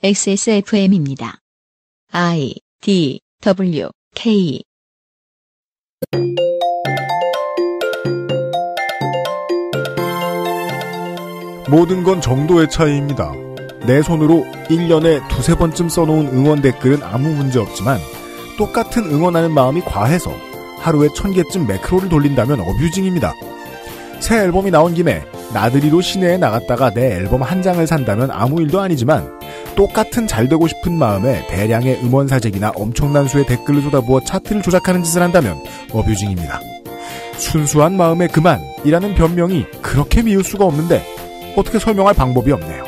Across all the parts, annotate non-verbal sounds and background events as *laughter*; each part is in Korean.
XSFM입니다. I D W K 모든 건 정도의 차이입니다. 내 손으로 1년에 두세 번쯤 써놓은 응원 댓글은 아무 문제 없지만 똑같은 응원하는 마음이 과해서 하루에 천 개쯤 매크로를 돌린다면 어뷰징입니다. 새 앨범이 나온 김에 나들이로 시내에 나갔다가 내 앨범 한 장을 산다면 아무 일도 아니지만 똑같은 잘 되고 싶은 마음에 대량의 음원 사재기나 엄청난 수의 댓글을 쏟아부어 차트를 조작하는 짓을 한다면 어뷰징입니다. 순수한 마음에 그만이라는 변명이 그렇게 미울 수가 없는데 어떻게 설명할 방법이 없네요.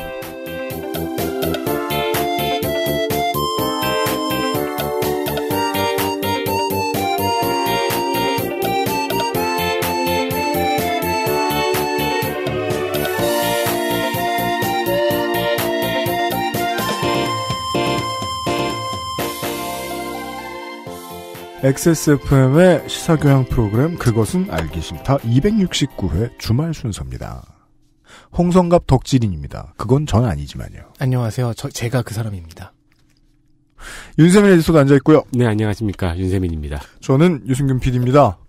XSFM의 시사교양 프로그램 그것은 알기 싫다 269회 주말 순서입니다. 홍성갑 덕질인입니다. 그건 전 아니지만요. 안녕하세요. 저, 제가 그 사람입니다. 윤세민 에디터도 앉아있고요. 네, 안녕하십니까. 윤세민입니다. 저는 유승균 PD입니다.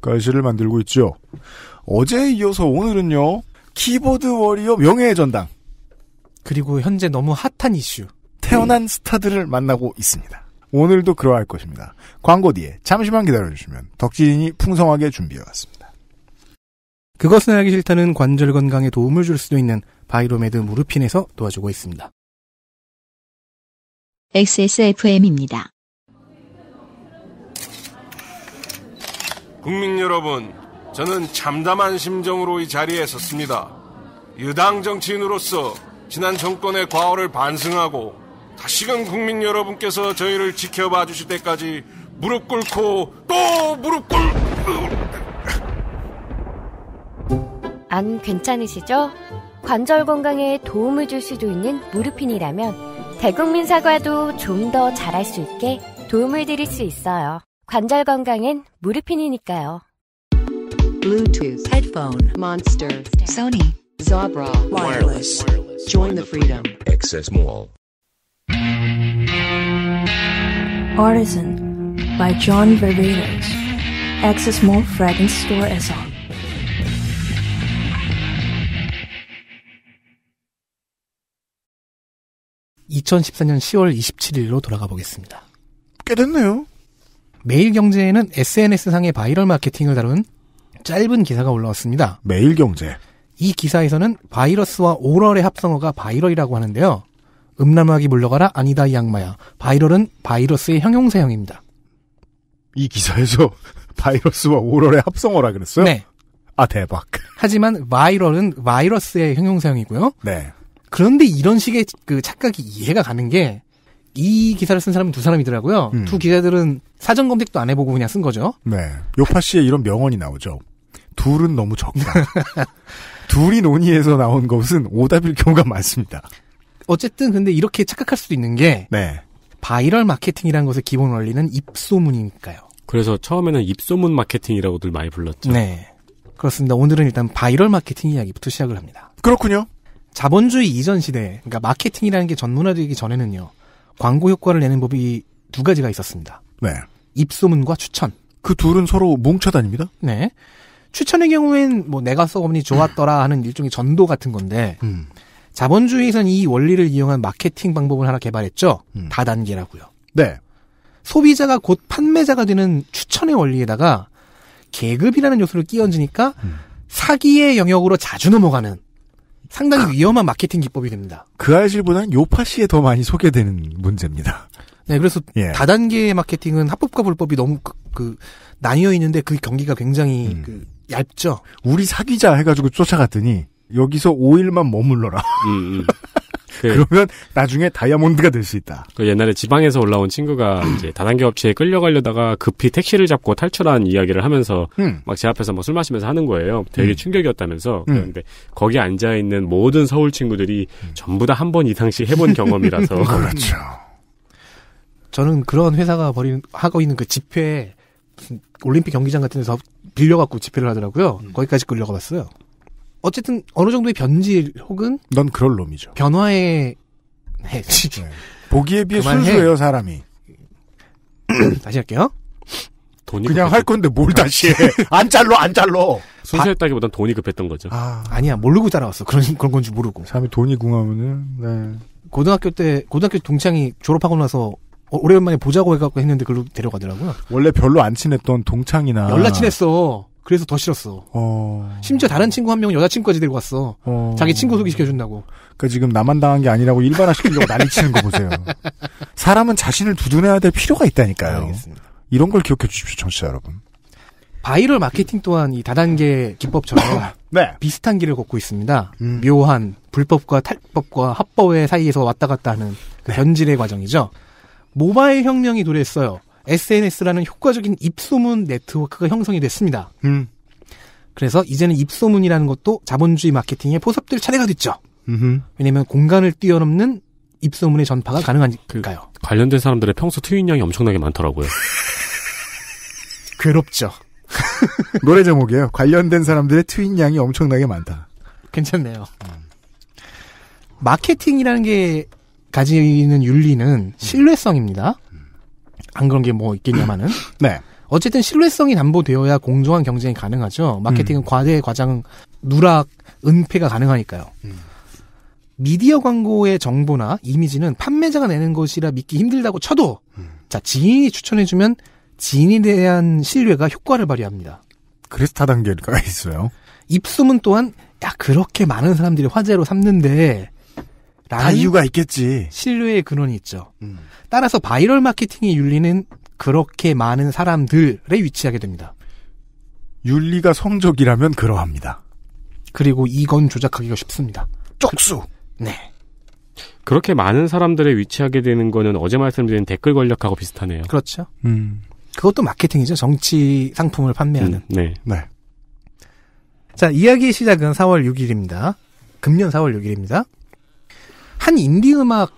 가시를 만들고 있죠. 어제에 이어서 오늘은요. 키보드 워리어 명예의 전당. 그리고 현재 너무 핫한 이슈. 태어난 음. 스타들을 만나고 있습니다. 오늘도 그러할 것입니다. 광고 뒤에 잠시만 기다려주시면 덕진이 풍성하게 준비해왔습니다. 그것은 알기 싫다는 관절 건강에 도움을 줄 수도 있는 바이로메드 무르핀에서 도와주고 있습니다. XSFM입니다. 국민 여러분, 저는 참담한 심정으로 이 자리에 섰습니다. 유당 정치인으로서 지난 정권의 과오를 반성하고 다시금 국민 여러분께서 저희를 지켜봐 주실 때까지 무릎 꿇고 또 무릎 꿇고 안 괜찮으시죠? 관절 건강에 도움을 줄 수도 있는 무르핀이라면 대국민 사과도 좀 더 잘할 수 있게 도움을 드릴 수 있어요. 관절 건강엔 무르핀이니까요. Bluetooth, headphone, monster, Sony, Zabra, wireless. Join the freedom. Access Mall. Artisan by John Barbados. Access Mall Fragrance Store a s o p (2014년 10월 27일로) 돌아가 보겠습니다. 꽤 됐네요. 매일경제에는 SNS상의 바이럴 마케팅을 다룬 짧은 기사가 올라왔습니다. 매일경제. 이 기사에서는 바이러스와 오럴의 합성어가 바이럴이라고 하는데요. 음란하기 물러가라 아니다 이 악마야. 바이럴은 바이러스의 형용사형입니다. 이 기사에서 *laughs* 바이러스와 오럴의 합성어라 그랬어요? 네. 아 대박. 하지만 바이럴은 바이러스의 형용사형이고요. 네. 그런데 이런 식의 그 착각이 이해가 가는 게 이 기사를 쓴 사람은 두 사람이더라고요. 음. 두 기자들은 사전 검색도 안 해보고 그냥 쓴 거죠. 네. 요파 씨의 이런 명언이 나오죠. 둘은 너무 적다. *laughs* 둘이 논의해서 나온 것은 오답일 경우가 많습니다. 어쨌든 근데 이렇게 착각할 수도 있는 게 네. 바이럴 마케팅이라는 것의 기본 원리는 입소문이니까요. 그래서 처음에는 입소문 마케팅이라고들 많이 불렀죠. 네. 그렇습니다. 오늘은 일단 바이럴 마케팅 이야기부터 시작을 합니다. 그렇군요. 자본주의 이전 시대, 그러니까 마케팅이라는 게 전문화되기 전에는요. 광고 효과를 내는 법이 두 가지가 있었습니다. 네. 입소문과 추천. 그 둘은 서로 뭉쳐다닙니다. 네. 추천의 경우엔 뭐 내가 써보니 좋았더라 하는 일종의 전도 같은 건데 음. 자본주의에선 이 원리를 이용한 마케팅 방법을 하나 개발했죠. 음. 다단계라고요. 네. 소비자가 곧 판매자가 되는 추천의 원리에다가 계급이라는 요소를 끼얹으니까 음. 사기의 영역으로 자주 넘어가는 상당히 그 위험한 마케팅 기법이 됩니다. 그 아실보다는 요파 씨에 더 많이 소개되는 문제입니다. 네, 그래서 예. 다단계 의 마케팅은 합법과 불법이 너무 그, 그 나뉘어 있는데 그 경기가 굉장히 음. 그 얇죠. 우리 사기자 해가지고 쫓아갔더니 여기서 5일만 머물러라. 음, 음. *laughs* 그, 러면 나중에 다이아몬드가 될 수 있다. 그 옛날에 지방에서 올라온 친구가 *clears throat* 이제 다단계 업체에 끌려가려다가 급히 택시를 잡고 탈출한 이야기를 하면서 음. 막제 앞에서 막술 마시면서 하는 거예요. 되게 음. 충격이었다면서. 음. 그런데 거기 앉아 있는 모든 서울 친구들이 음. 전부 다 한 번 이상씩 해본 *laughs* 경험이라서. 그렇죠. 저는 그런 회사가 벌인 하고 있는 그 집회 올림픽 경기장 같은 데서 빌려갖고 집회를 하더라고요. 거기까지 끌려가봤어요. 어쨌든 어느 정도의 변질 혹은 넌 그럴 놈이죠. 변화의 네. 네. 보기에 비해 순수해요 사람이. *clears throat* 다시 할게요. 돈이 그냥 급했... 할 건데 뭘 아, 다시 해. *laughs* 안 잘러 안 잘러. 순수했다기보단 돈이 급했던 거죠. 아, 아니야. 모르고 따라왔어. 그런 그런 건지 모르고. 사람이 돈이 궁하면은 네. 고등학교 때 고등학교 동창이 졸업하고 나서 어, 오랜만에 보자고 해갖고 했는데 그걸로 데려가더라고요. 원래 별로 안 친했던 동창이나 연락 친했어. 그래서 더 싫었어. 어... 심지어 다른 친구 한 명은 여자친구까지 데리고 왔어. 어... 자기 친구 소개시켜준다고. 그러니까 지금 나만 당한 게 아니라고 일반화시키려고 난리 치는 거 보세요. *laughs* 사람은 자신을 두둔해야 될 필요가 있다니까요. 알겠습니다. 이런 걸 기억해 주십시오, 청취자 여러분. 바이럴 마케팅 또한 이 다단계 기법처럼 *laughs* 네. 비슷한 길을 걷고 있습니다. 음. 묘한 불법과 탈법과 합법의 사이에서 왔다 갔다 하는 네. 변질의 과정이죠. 모바일 혁명이 도래했어요. SNS라는 효과적인 입소문 네트워크가 형성이 됐습니다. 음. 그래서 이제는 입소문이라는 것도 자본주의 마케팅의 포섭될 차례가 됐죠. 음흠. 왜냐하면 공간을 뛰어넘는 입소문의 전파가 가능하니까요. 그 관련된 사람들의 평소 트윈량이 엄청나게 많더라고요. *laughs* 괴롭죠. *laughs* 노래 제목이에요. 관련된 사람들의 트윈량이 엄청나게 많다. 괜찮네요. 마케팅이라는 게 가지는 윤리는 신뢰성입니다. 안 그런 게 뭐 있겠냐마는. *laughs* 네. 어쨌든 신뢰성이 담보되어야 공정한 경쟁이 가능하죠. 마케팅은 음. 과대 과장 누락 은폐가 가능하니까요. 음. 미디어 광고의 정보나 이미지는 판매자가 내는 것이라 믿기 힘들다고 쳐도 음. 자 지인이 추천해주면 지인에 대한 신뢰가 효과를 발휘합니다. 그래서 타단계가 있어요. 입소문 또한 야 그렇게 많은 사람들이 화제로 삼는데 다 이유가 있겠지. 신뢰의 근원이 있죠. 음. 따라서 바이럴 마케팅의 윤리는 그렇게 많은 사람들에 위치하게 됩니다. 윤리가 성적이라면 그러합니다. 그리고 이건 조작하기가 쉽습니다. 쪽수. 그, 네. 그렇게 많은 사람들에 위치하게 되는 거는 어제 말씀드린 댓글 권력하고 비슷하네요. 그렇죠. 음. 그것도 마케팅이죠. 정치 상품을 판매하는. 음, 네. 네. 자, 이야기의 시작은 4월 6일입니다. 금년 4월 6일입니다. 한 인디 음악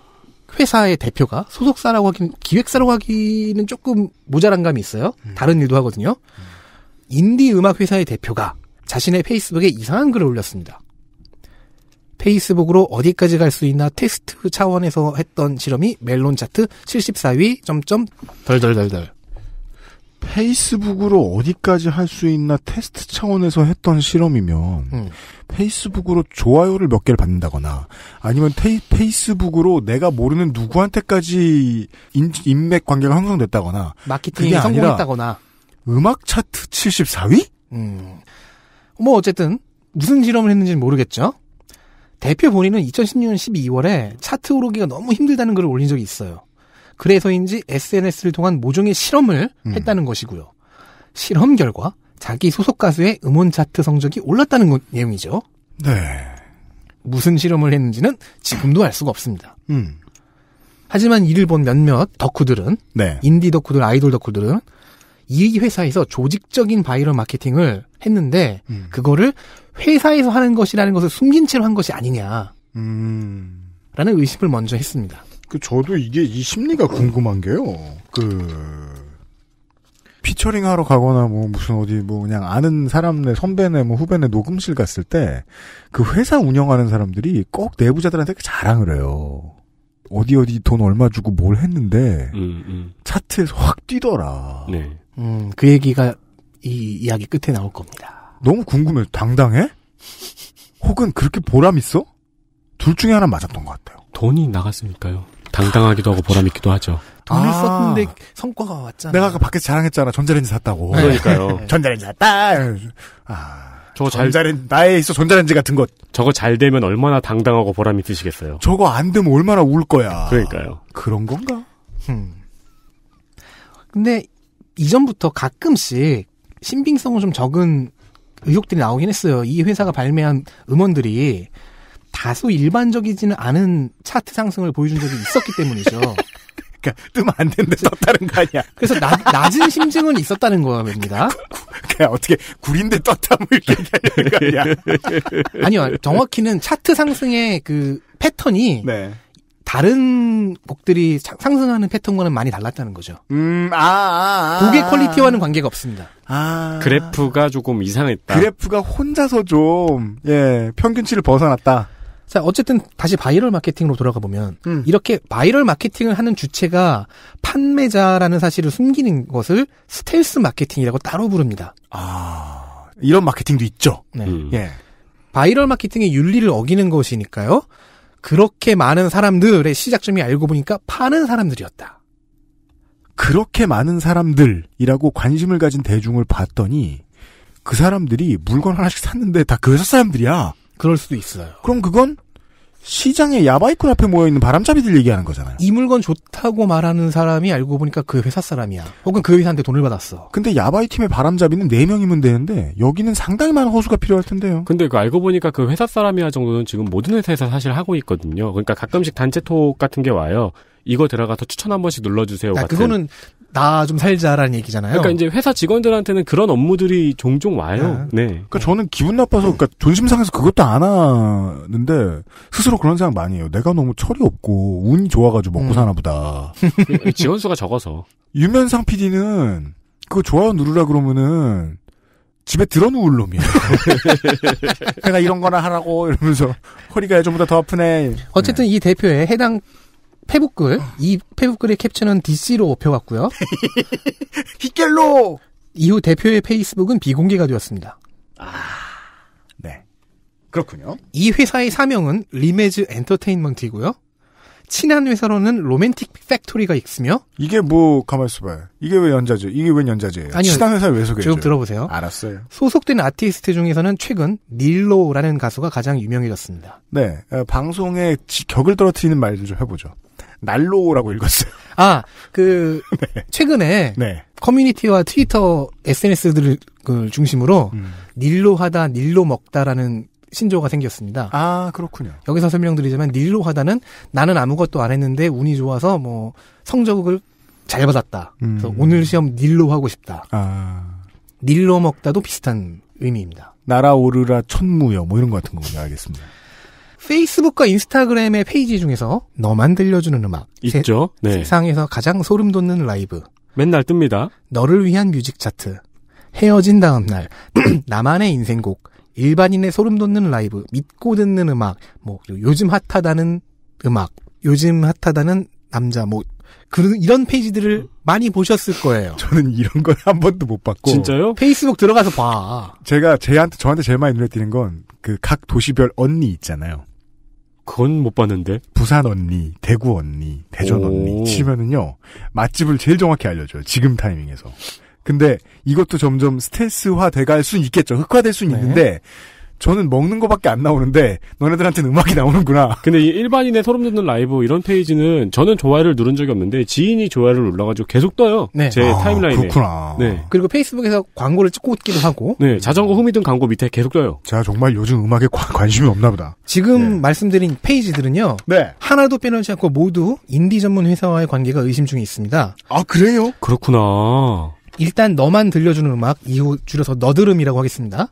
회사의 대표가 소속사라고 하긴 기획사라고 하기는 조금 모자란 감이 있어요. 음. 다른 일도 하거든요. 음. 인디 음악 회사의 대표가 자신의 페이스북에 이상한 글을 올렸습니다. 페이스북으로 어디까지 갈 수 있나 테스트 차원에서 했던 실험이 멜론 차트 74위 점점 덜덜덜덜 페이스북으로 어디까지 할 수 있나 테스트 차원에서 했던 실험이면 음. 페이스북으로 좋아요를 몇 개를 받는다거나 아니면 테이, 페이스북으로 내가 모르는 누구한테까지 인, 인맥 관계가 형성됐다거나 마케팅이 성공했다거나 음악 차트 74위? 음. 뭐 어쨌든 무슨 실험을 했는지는 모르겠죠. 대표 본인은 2016년 12월에 차트 오르기가 너무 힘들다는 글을 올린 적이 있어요. 그래서인지 SNS를 통한 모종의 실험을 음. 했다는 것이고요. 실험 결과 자기 소속 가수의 음원 차트 성적이 올랐다는 내용이죠. 네. 무슨 실험을 했는지는 지금도 알 수가 없습니다. 음. 하지만 이를 본 몇몇 덕후들은 네. 인디 덕후들, 아이돌 덕후들은 이 회사에서 조직적인 바이럴 마케팅을 했는데 음. 그거를 회사에서 하는 것이라는 것을 숨긴 채로 한 것이 아니냐. 라는 음. 의심을 먼저 했습니다. 그 저도 이게 이 심리가 궁금한 게요. 그 피처링 하러 가거나 뭐 무슨 어디 뭐 그냥 아는 사람네 선배네 뭐 후배네 녹음실 갔을 때 그 회사 운영하는 사람들이 꼭 내부자들한테 자랑을 해요. 어디 어디 돈 얼마 주고 뭘 했는데 음, 음. 차트에서 확 뛰더라. 네. 음, 그 얘기가 이 이야기 끝에 나올 겁니다. 너무 궁금해. 당당해? 혹은 그렇게 보람 있어? 둘 중에 하나 맞았던 것 같아요. 돈이 나갔으니까요. 당당하기도 하고 보람있기도 하죠. 돈을 아, 썼는데 성과가 왔잖아. 내가 아까 밖에서 자랑했잖아. 전자레인지 샀다고. 네. 그러니까요. *laughs* 전자레인지 샀다. 아. 저거 잘, 전자렌, 나에 있어 전자레인지 같은 것. 저거 잘 되면 얼마나 당당하고 보람이 드시겠어요. 저거 안 되면 얼마나 울 거야. 그러니까요. 그런 건가? 음. 근데 이전부터 가끔씩 신빙성은 좀 적은 의혹들이 나오긴 했어요. 이 회사가 발매한 음원들이 다소 일반적이지는 않은 차트 상승을 보여준 적이 있었기 때문이죠. *laughs* 그러니까 뜨면 안 되는데 떴다는 거 아니야. 그래서 나, 낮은 심증은 있었다는 거입니다. 그 어떻게 구린데 떴다 뭐 이렇게 얘기하는 거야 *laughs* 아니요. 정확히는 차트 상승의 그 패턴이 네. 다른 곡들이 상승하는 패턴과는 많이 달랐다는 거죠. 음, 아, 아, 아 곡의 퀄리티와는 관계가 없습니다. 아. 그래프가 조금 이상했다. 그래프가 혼자서 좀, 예, 평균치를 벗어났다. 자, 어쨌든 다시 바이럴 마케팅으로 돌아가 보면 음. 이렇게 바이럴 마케팅을 하는 주체가 판매자라는 사실을 숨기는 것을 스텔스 마케팅이라고 따로 부릅니다. 아, 이런 마케팅도 있죠. 네. 음. 예. 바이럴 마케팅의 윤리를 어기는 것이니까요. 그렇게 많은 사람들의 시작점이 알고 보니까 파는 사람들이었다. 그렇게 많은 사람들이라고 관심을 가진 대중을 봤더니 그 사람들이 물건 하나씩 샀는데 다 그 회사 사람들이야. 그럴 수도 있어요. 그럼 그건 시장에 야바이콘 앞에 모여있는 바람잡이들 얘기하는 거잖아요. 이 물건 좋다고 말하는 사람이 알고 보니까 그 회사 사람이야. 혹은 그 회사한테 돈을 받았어. 근데 야바이 팀의 바람잡이는 4명이면 되는데 여기는 상당히 많은 호수가 필요할 텐데요. 근데 그 알고 보니까 그 회사 사람이야 정도는 지금 모든 회사에서 사실 하고 있거든요. 그러니까 가끔씩 단체 톡 같은 게 와요. 이거 들어가서 추천 한 번씩 눌러주세요. 아, 같은. 그거는 나좀 살자라는 얘기잖아요. 그러니까 이제 회사 직원들한테는 그런 업무들이 종종 와요. 네. 네. 그러니까 저는 기분 나빠서 그러니까 존심 상해서 그것도 안 하는데 스스로 그런 생각 많이 해요. 내가 너무 철이 없고 운이 좋아가지고 먹고 음. 사나 보다. *laughs* 지원수가 적어서. 유면상 PD는 그거 좋아요 누르라 그러면은 집에 들어누울 놈이에요. *laughs* 내가 이런 거나 하라고 이러면서 허리가 예전보다 더 아프네. 어쨌든 네. 이 대표에 해당 페북글 이 페북글의 캡처는 DC로 엎혀갔고요. *laughs* 히켈로 이후 대표의 페이스북은 비공개가 되었습니다. 아, 네, 그렇군요. 이 회사의 사명은 리메즈 엔터테인먼트이고요. 친한 회사로는 로맨틱 팩토리가 있으며 이게 뭐 가만 있어봐 이게 왜 연자제 이게 왜 연자제예요 아니요, 친한 회사 왜 소개해줘요 쭉 들어보세요 알았어요 소속된 아티스트 중에서는 최근 닐로라는 가수가 가장 유명해졌습니다 네 어, 방송에 지, 격을 떨어뜨리는 말들 좀 해보죠 날로라고 읽었어요. 아, 그, *laughs* 네. 최근에 네. 커뮤니티와 트위터 SNS들을 그 중심으로 음. 닐로 하다, 닐로 먹다라는 신조어가 생겼습니다. 아, 그렇군요. 여기서 설명드리자면 닐로 하다는 나는 아무것도 안 했는데 운이 좋아서 뭐 성적을 잘 받았다. 음. 그래서 오늘 시험 닐로 하고 싶다. 아. 닐로 먹다도 비슷한 의미입니다. 날아오르라 천무여 뭐 이런 것 같은 거군요. 알겠습니다. 페이스북과 인스타그램의 페이지 중에서 너만 들려주는 음악 있죠. 세, 네. 세상에서 가장 소름 돋는 라이브. 맨날 뜹니다. 너를 위한 뮤직 차트. 헤어진 다음 날 *clears throat* 나만의 인생곡. 일반인의 소름 돋는 라이브. 믿고 듣는 음악. 뭐 요즘 핫하다는 음악. 요즘 핫하다는 남자 뭐 그런 이런 페이지들을 많이 보셨을 거예요. *laughs* 저는 이런 걸 한 번도 못 봤고. 진짜요? 페이스북 들어가서 봐. 제가 제한테 저한테 제일 많이 눈에 띄는 건 그 각 도시별 언니 있잖아요. 그건 못 봤는데. 부산 언니, 대구 언니, 대전 오. 언니 치면은요. 맛집을 제일 정확히 알려줘요. 지금 타이밍에서. 근데 이것도 점점 스트레스화 돼갈 순 있겠죠. 흑화될 순 네. 있는데 저는 먹는 거밖에 안 나오는데 너네들한테는 음악이 나오는구나. 근데 일반인의 소름 돋는 라이브 이런 페이지는 저는 좋아요를 누른 적이 없는데 지인이 좋아요를 눌러가지고 계속 떠요. 네. 제 아, 타임라인에. 그렇구나. 네. 그리고 페이스북에서 광고를 찍고 있기도 하고. 네. 자전거 후미등 광고 밑에 계속 떠요. 제가 정말 요즘 음악에 관, 심이 없나 보다. 지금 네. 말씀드린 페이지들은요. 네. 하나도 빼놓지 않고 모두 인디 전문 회사와의 관계가 의심 중에 있습니다. 아 그래요? 그렇구나. 일단 너만 들려주는 음악 이후 줄여서 너드름이라고 하겠습니다.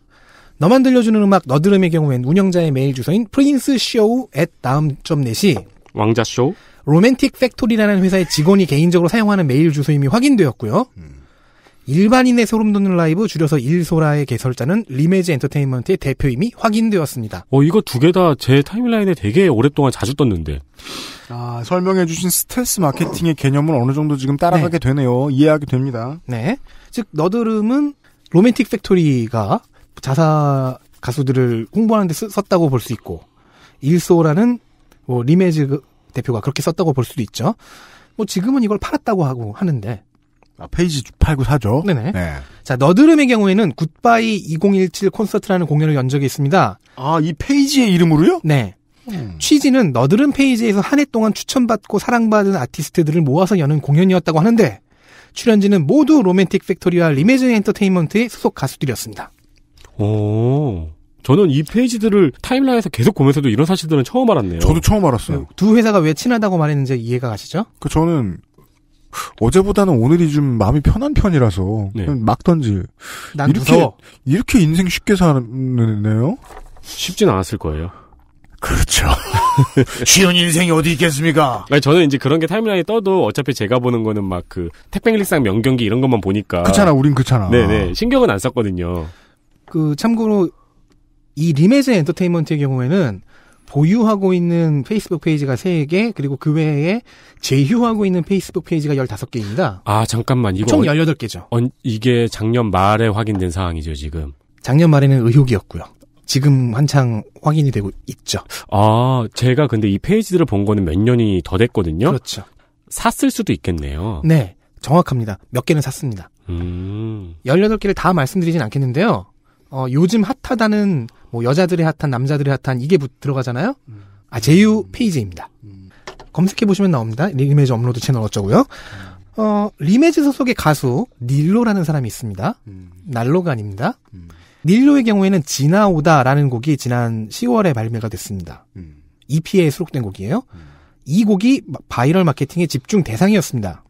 너만 들려주는 음악 너드름의 경우엔 운영자의 메일 주소인 프린스쇼 at 다음.net이 왕자쇼 로맨틱 팩토리라는 회사의 직원이 개인적으로 사용하는 메일 주소임이 확인되었고요. 음. 일반인의 소름 돋는 라이브 줄여서 일소라의 개설자는 리메즈 엔터테인먼트의 대표임이 확인되었습니다. 어 이거 두 개 다 제 타임라인에 되게 오랫동안 자주 떴는데. 아 설명해주신 스텔스 마케팅의 개념을 어느 정도 지금 따라가게 네. 되네요. 이해하게 됩니다. 네, 즉 너드름은 로맨틱 팩토리가 자사 가수들을 홍보하는데 썼다고 볼 수 있고 일소라는 뭐 리메즈 그 대표가 그렇게 썼다고 볼 수도 있죠. 뭐 지금은 이걸 팔았다고 하고 하는데 아, 페이지 팔고 사죠. 네네. 네. 자, 너드름의 경우에는 굿바이 2017 콘서트라는 공연을 연 적이 있습니다. 아, 이 페이지의 이름으로요? 네. 음. 취지는 너드름 페이지에서 한 해 동안 추천받고 사랑받은 아티스트들을 모아서 여는 공연이었다고 하는데 출연진은 모두 로맨틱 팩토리와 리메즈 엔터테인먼트의 소속 가수들이었습니다. 오. 저는 이 페이지들을 타임라인에서 계속 보면서도 이런 사실들은 처음 알았네요. 저도 처음 알았어요. 네. 두 회사가 왜 친하다고 말했는지 이해가 가시죠? 그 저는 어제보다는 오늘이 좀 마음이 편한 편이라서 네. 막던지난 이렇게 무서워. 이렇게 인생 쉽게 사는네요? 쉽진 않았을 거예요. 그렇죠. *laughs* 쉬운 인생이 어디 있겠습니까? 아니, 저는 이제 그런 게 타임라인에 떠도 어차피 제가 보는 거는 막 그 택배일상 명경기 이런 것만 보니까. 그렇잖아, 우린 그렇잖아. 네네. 네. 신경은 안 썼거든요. 그 참고로 이 리메즈 엔터테인먼트의 경우에는 보유하고 있는 페이스북 페이지가 3개, 그리고 그 외에 제휴하고 있는 페이스북 페이지가 15개입니다. 아, 잠깐만. 이거 총 18개죠. 어, 이게 작년 말에 확인된 사항이죠, 지금. 작년 말에는 의혹이었고요. 지금 한창 확인이 되고 있죠. 아, 제가 근데 이 페이지들을 본 거는 몇 년이 더 됐거든요. 그렇죠. 샀을 수도 있겠네요. 네. 정확합니다. 몇 개는 샀습니다. 음. 18개를 다 말씀드리진 않겠는데요. 어, 요즘 핫하다는 뭐 여자들의 핫한 남자들의 핫한 이게 부, 들어가잖아요. 아 제휴 음. 페이지입니다. 음. 검색해 보시면 나옵니다. 리메즈 업로드 채널 어쩌고요. 음. 어, 리메즈 소속의 가수 닐로라는 사람이 있습니다. 날로가 아닙니다. 닐로의 경우에는 지나오다라는 곡이 지난 10월에 발매가 됐습니다. EP에 수록된 곡이에요. 이 곡이 바이럴 마케팅의 집중 대상이었습니다.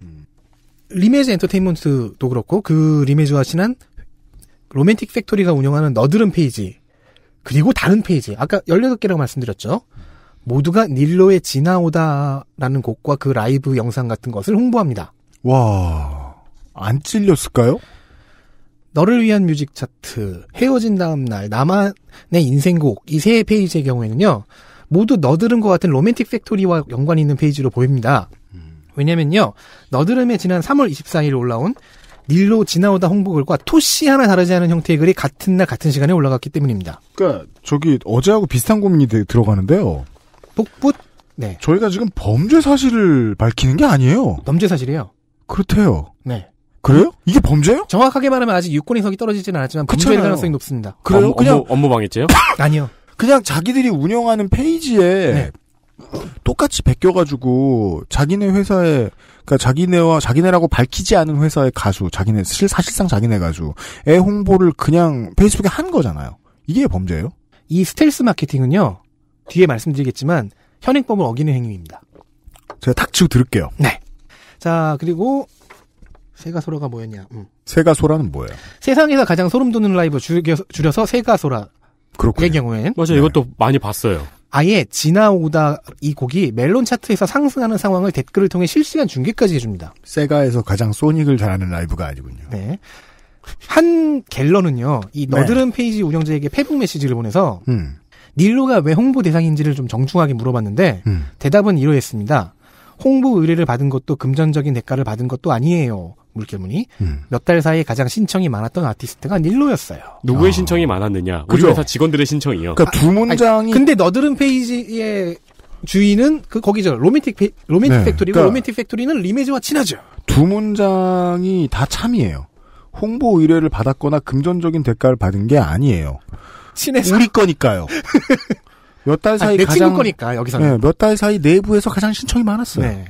리메즈 엔터테인먼트도 그렇고 그 리메즈와 친한 로맨틱 팩토리가 운영하는 너드름 페이지 그리고 다른 페이지 아까 1 6개라고 말씀드렸죠. 모두가 닐로에 지나오다라는 곡과 그 라이브 영상 같은 것을 홍보합니다. 와, 안 찔렸을까요? 너를 위한 뮤직 차트, 헤어진 다음 날, 나만의 인생곡, 이 세 페이지의 경우에는요, 모두 너드름 것 같은 로맨틱 팩토리와 연관이 있는 페이지로 보입니다. 음. 왜냐면요, 너드름에 지난 3월 24일 올라온 닐로 지나오다 홍보글과 토시 하나 다르지 않은 형태의 글이 같은 날 같은 시간에 올라갔기 때문입니다. 그러니까 저기 어제하고 비슷한 고민이 되, 들어가는데요. 복붙? 네. 저희가 지금 범죄 사실을 밝히는 게 아니에요. 범죄 사실이에요. 그렇대요. 네. 그래요? 이게 범죄요? 예 정확하게 말하면 아직 유권 해석이 떨어지진 않았지만 그쵸? 범죄일 가능성이 높습니다. 그래요? 어, 그냥 업무, 업무 방해죄요? 아니요. 그냥 자기들이 운영하는 페이지에 네. 똑같이 베껴가지고 자기네 회사에 그러니까 자기네와 자기네라고 밝히지 않은 회사의 가수 자기네 사실상 자기네 가수의 홍보를 그냥 페이스북에 한 거잖아요. 이게 범죄예요? 이 스텔스 마케팅은요 뒤에 말씀드리겠지만 현행법을 어기는 행위입니다. 제가 탁 치고 들을게요. 네. 자 그리고 세가소라가 뭐였냐? 음. 세가소라는 뭐예요? 세상에서 가장 소름 돋는 라이브 줄여, 서 세가소라. 그렇군요. 의 경우엔 맞아요. 네. 이것도 많이 봤어요. 아예 지나오다 이 곡이 멜론 차트에서 상승하는 상황을 댓글을 통해 실시간 중계까지 해줍니다. 세가에서 가장 소닉을 잘하는 라이브가 아니군요. 네. 한 갤러는요, 이 네. 너드름 네. 페이지 운영자에게 페북 메시지를 보내서, 음. 닐로가 왜 홍보 대상인지를 좀 정중하게 물어봤는데, 음. 대답은 이러했습니다. 홍보 의뢰를 받은 것도 금전적인 대가를 받은 것도 아니에요. 물결문이 음. 몇달 사이 에 가장 신청이 많았던 아티스트가 닐로였어요. 누구의 어. 신청이 많았느냐? 우리 그죠? 회사 직원들의 신청이요. 그러니까 두 아, 문장이. 아니, 근데 너드름 페이지의 주인은 그 거기죠. 로맨틱 페, 로맨틱 네. 팩토리고 그러니까 로맨틱 팩토리는 리메즈와 친하죠. 두 문장이 다 참이에요. 홍보 의뢰를 받았거나 금전적인 대가를 받은 게 아니에요. 친해서 우리 거니까요. *laughs* 몇 달 사이 아니, 가장 거니까 여기서 네, 몇 달 사이 내부에서 가장 신청이 많았어요. 네.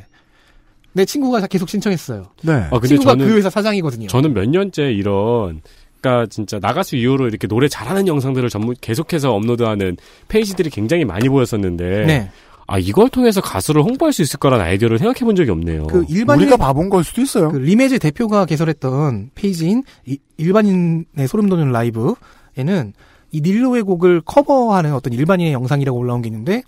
내 친구가 계속 신청했어요. 네. 아, 친구가 저는, 그 회사 사장이거든요. 저는 몇 년째 이런 그러니까 진짜 나가수 이후로 이렇게 노래 잘하는 영상들을 전부 계속해서 업로드하는 페이지들이 굉장히 많이 보였었는데 네. 아 이걸 통해서 가수를 홍보할 수 있을 거란 아이디어를 생각해 본 적이 없네요. 그 일반인 우리가 봐본 걸 수도 있어요. 그 리메즈 대표가 개설했던 페이지인 이, 일반인의 소름 돋는 라이브에는 이 닐로의 곡을 커버하는 어떤 일반인의 영상이라고 올라온 게 있는데